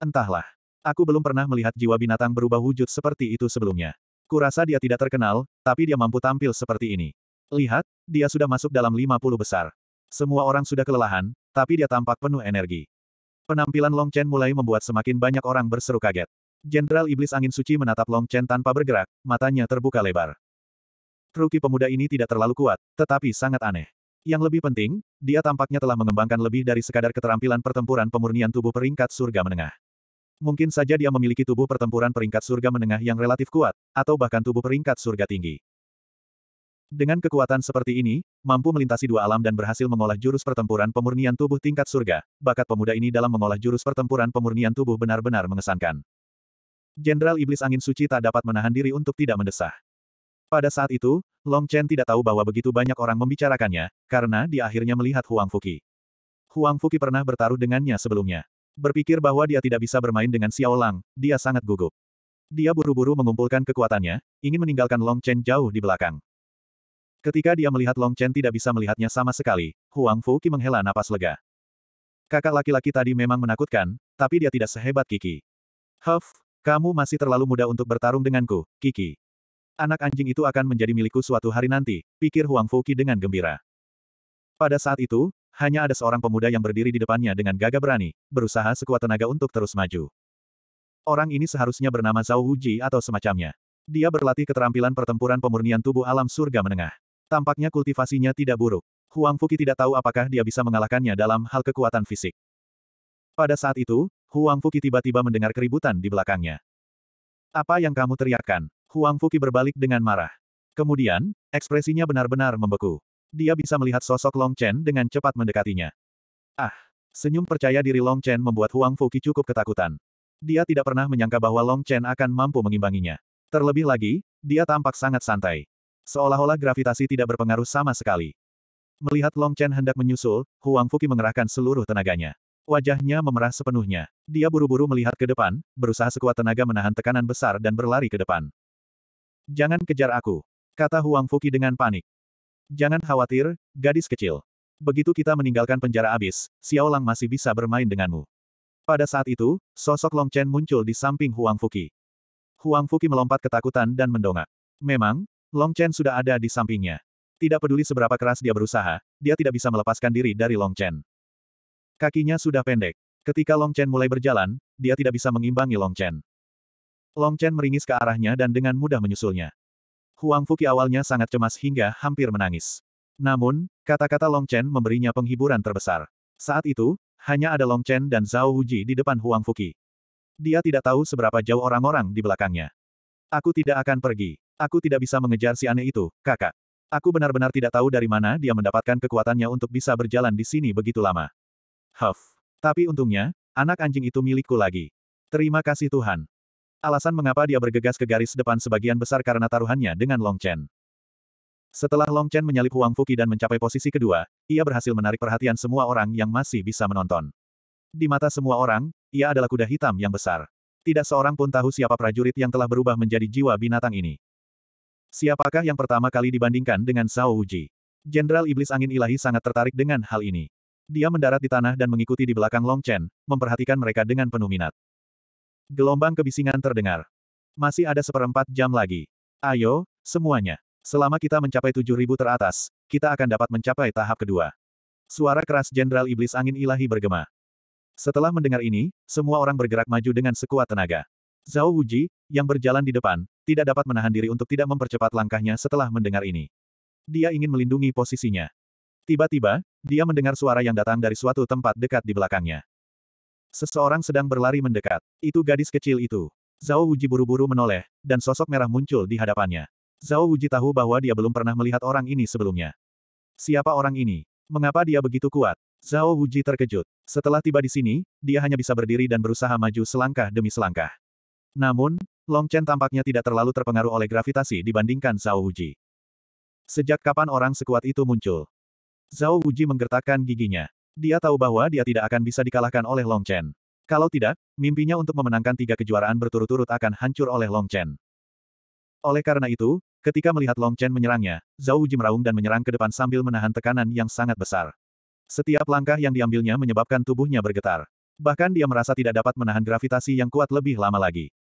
Entahlah. Aku belum pernah melihat jiwa binatang berubah wujud seperti itu sebelumnya. Kurasa dia tidak terkenal, tapi dia mampu tampil seperti ini. Lihat, dia sudah masuk dalam 50 besar. Semua orang sudah kelelahan, tapi dia tampak penuh energi. Penampilan Long Chen mulai membuat semakin banyak orang berseru kaget. Jenderal Iblis Angin Suci menatap Long Chen tanpa bergerak, matanya terbuka lebar. Ruki pemuda ini tidak terlalu kuat, tetapi sangat aneh. Yang lebih penting, dia tampaknya telah mengembangkan lebih dari sekadar keterampilan pertempuran pemurnian tubuh peringkat surga menengah. Mungkin saja dia memiliki tubuh pertempuran peringkat surga menengah yang relatif kuat, atau bahkan tubuh peringkat surga tinggi. Dengan kekuatan seperti ini, mampu melintasi dua alam dan berhasil mengolah jurus pertempuran pemurnian tubuh tingkat surga, bakat pemuda ini dalam mengolah jurus pertempuran pemurnian tubuh benar-benar mengesankan. Jenderal Iblis Angin Suci tak dapat menahan diri untuk tidak mendesah. Pada saat itu, Long Chen tidak tahu bahwa begitu banyak orang membicarakannya, karena dia akhirnya melihat Huang Fuki. Huang Fuki pernah bertaruh dengannya sebelumnya. Berpikir bahwa dia tidak bisa bermain dengan Xiao Lang, dia sangat gugup. Dia buru-buru mengumpulkan kekuatannya, ingin meninggalkan Long Chen jauh di belakang. Ketika dia melihat Long Chen tidak bisa melihatnya sama sekali, Huang Fu Fuqi menghela napas lega. Kakak laki-laki tadi memang menakutkan, tapi dia tidak sehebat Kiki. Huff, kamu masih terlalu muda untuk bertarung denganku, Kiki. Anak anjing itu akan menjadi milikku suatu hari nanti, pikir Huang Fu Fuqi dengan gembira. Pada saat itu, hanya ada seorang pemuda yang berdiri di depannya dengan gagah berani, berusaha sekuat tenaga untuk terus maju. Orang ini seharusnya bernama Zhao Wuji atau semacamnya. Dia berlatih keterampilan pertempuran pemurnian tubuh alam surga menengah. Tampaknya kultivasinya tidak buruk. Huang Fuki tidak tahu apakah dia bisa mengalahkannya dalam hal kekuatan fisik. Pada saat itu, Huang Fuki tiba-tiba mendengar keributan di belakangnya. Apa yang kamu teriakkan? Huang Fuki berbalik dengan marah. Kemudian, ekspresinya benar-benar membeku. Dia bisa melihat sosok Long Chen dengan cepat mendekatinya. Ah, senyum percaya diri Long Chen membuat Huang Fuki cukup ketakutan. Dia tidak pernah menyangka bahwa Long Chen akan mampu mengimbanginya. Terlebih lagi, dia tampak sangat santai. Seolah-olah gravitasi tidak berpengaruh sama sekali. Melihat Long Chen hendak menyusul, Huang Fuki mengerahkan seluruh tenaganya. Wajahnya memerah sepenuhnya. Dia buru-buru melihat ke depan, berusaha sekuat tenaga menahan tekanan besar dan berlari ke depan. Jangan kejar aku, kata Huang Fuki dengan panik. Jangan khawatir, gadis kecil. Begitu kita meninggalkan penjara abis, Xiao Lang masih bisa bermain denganmu. Pada saat itu, sosok Long Chen muncul di samping Huang Fuki. Huang Fuki melompat ketakutan dan mendongak. Memang, Long Chen sudah ada di sampingnya. Tidak peduli seberapa keras dia berusaha, dia tidak bisa melepaskan diri dari Long Chen. Kakinya sudah pendek. Ketika Long Chen mulai berjalan, dia tidak bisa mengimbangi Long Chen. Long Chen meringis ke arahnya dan dengan mudah menyusulnya. Huang Fuki awalnya sangat cemas hingga hampir menangis. Namun, kata-kata Long Chen memberinya penghiburan terbesar. Saat itu, hanya ada Long Chen dan Zhao Wuji di depan Huang Fuki. Dia tidak tahu seberapa jauh orang-orang di belakangnya. Aku tidak akan pergi. Aku tidak bisa mengejar si aneh itu, kakak. Aku benar-benar tidak tahu dari mana dia mendapatkan kekuatannya untuk bisa berjalan di sini begitu lama. Huff. Tapi untungnya, anak anjing itu milikku lagi. Terima kasih Tuhan. Alasan mengapa dia bergegas ke garis depan sebagian besar karena taruhannya dengan Long Chen. Setelah Long Chen menyalip Huang Fuki dan mencapai posisi kedua, ia berhasil menarik perhatian semua orang yang masih bisa menonton. Di mata semua orang, ia adalah kuda hitam yang besar. Tidak seorang pun tahu siapa prajurit yang telah berubah menjadi jiwa binatang ini. Siapakah yang pertama kali dibandingkan dengan Zhao Wuji? Jenderal Iblis Angin Ilahi sangat tertarik dengan hal ini. Dia mendarat di tanah dan mengikuti di belakang Long Chen, memperhatikan mereka dengan penuh minat. Gelombang kebisingan terdengar. Masih ada seperempat jam lagi. Ayo, semuanya. Selama kita mencapai 7.000 teratas, kita akan dapat mencapai tahap kedua. Suara keras Jenderal Iblis Angin Ilahi bergema. Setelah mendengar ini, semua orang bergerak maju dengan sekuat tenaga. Zhao Wuji, yang berjalan di depan, tidak dapat menahan diri untuk tidak mempercepat langkahnya setelah mendengar ini. Dia ingin melindungi posisinya. Tiba-tiba, dia mendengar suara yang datang dari suatu tempat dekat di belakangnya. Seseorang sedang berlari mendekat. Itu gadis kecil itu. Zhao Wuji buru-buru menoleh, dan sosok merah muncul di hadapannya. Zhao Wuji tahu bahwa dia belum pernah melihat orang ini sebelumnya. Siapa orang ini? Mengapa dia begitu kuat? Zhao Wuji terkejut. Setelah tiba di sini, dia hanya bisa berdiri dan berusaha maju selangkah demi selangkah. Namun, Long Chen tampaknya tidak terlalu terpengaruh oleh gravitasi dibandingkan Zhao Wuji. Sejak kapan orang sekuat itu muncul? Zhao Wuji menggertakkan giginya. Dia tahu bahwa dia tidak akan bisa dikalahkan oleh Long Chen. Kalau tidak, mimpinya untuk memenangkan tiga kejuaraan berturut-turut akan hancur oleh Long Chen. Oleh karena itu, ketika melihat Long Chen menyerangnya, Zhao Wuji meraung dan menyerang ke depan sambil menahan tekanan yang sangat besar. Setiap langkah yang diambilnya menyebabkan tubuhnya bergetar. Bahkan dia merasa tidak dapat menahan gravitasi yang kuat lebih lama lagi.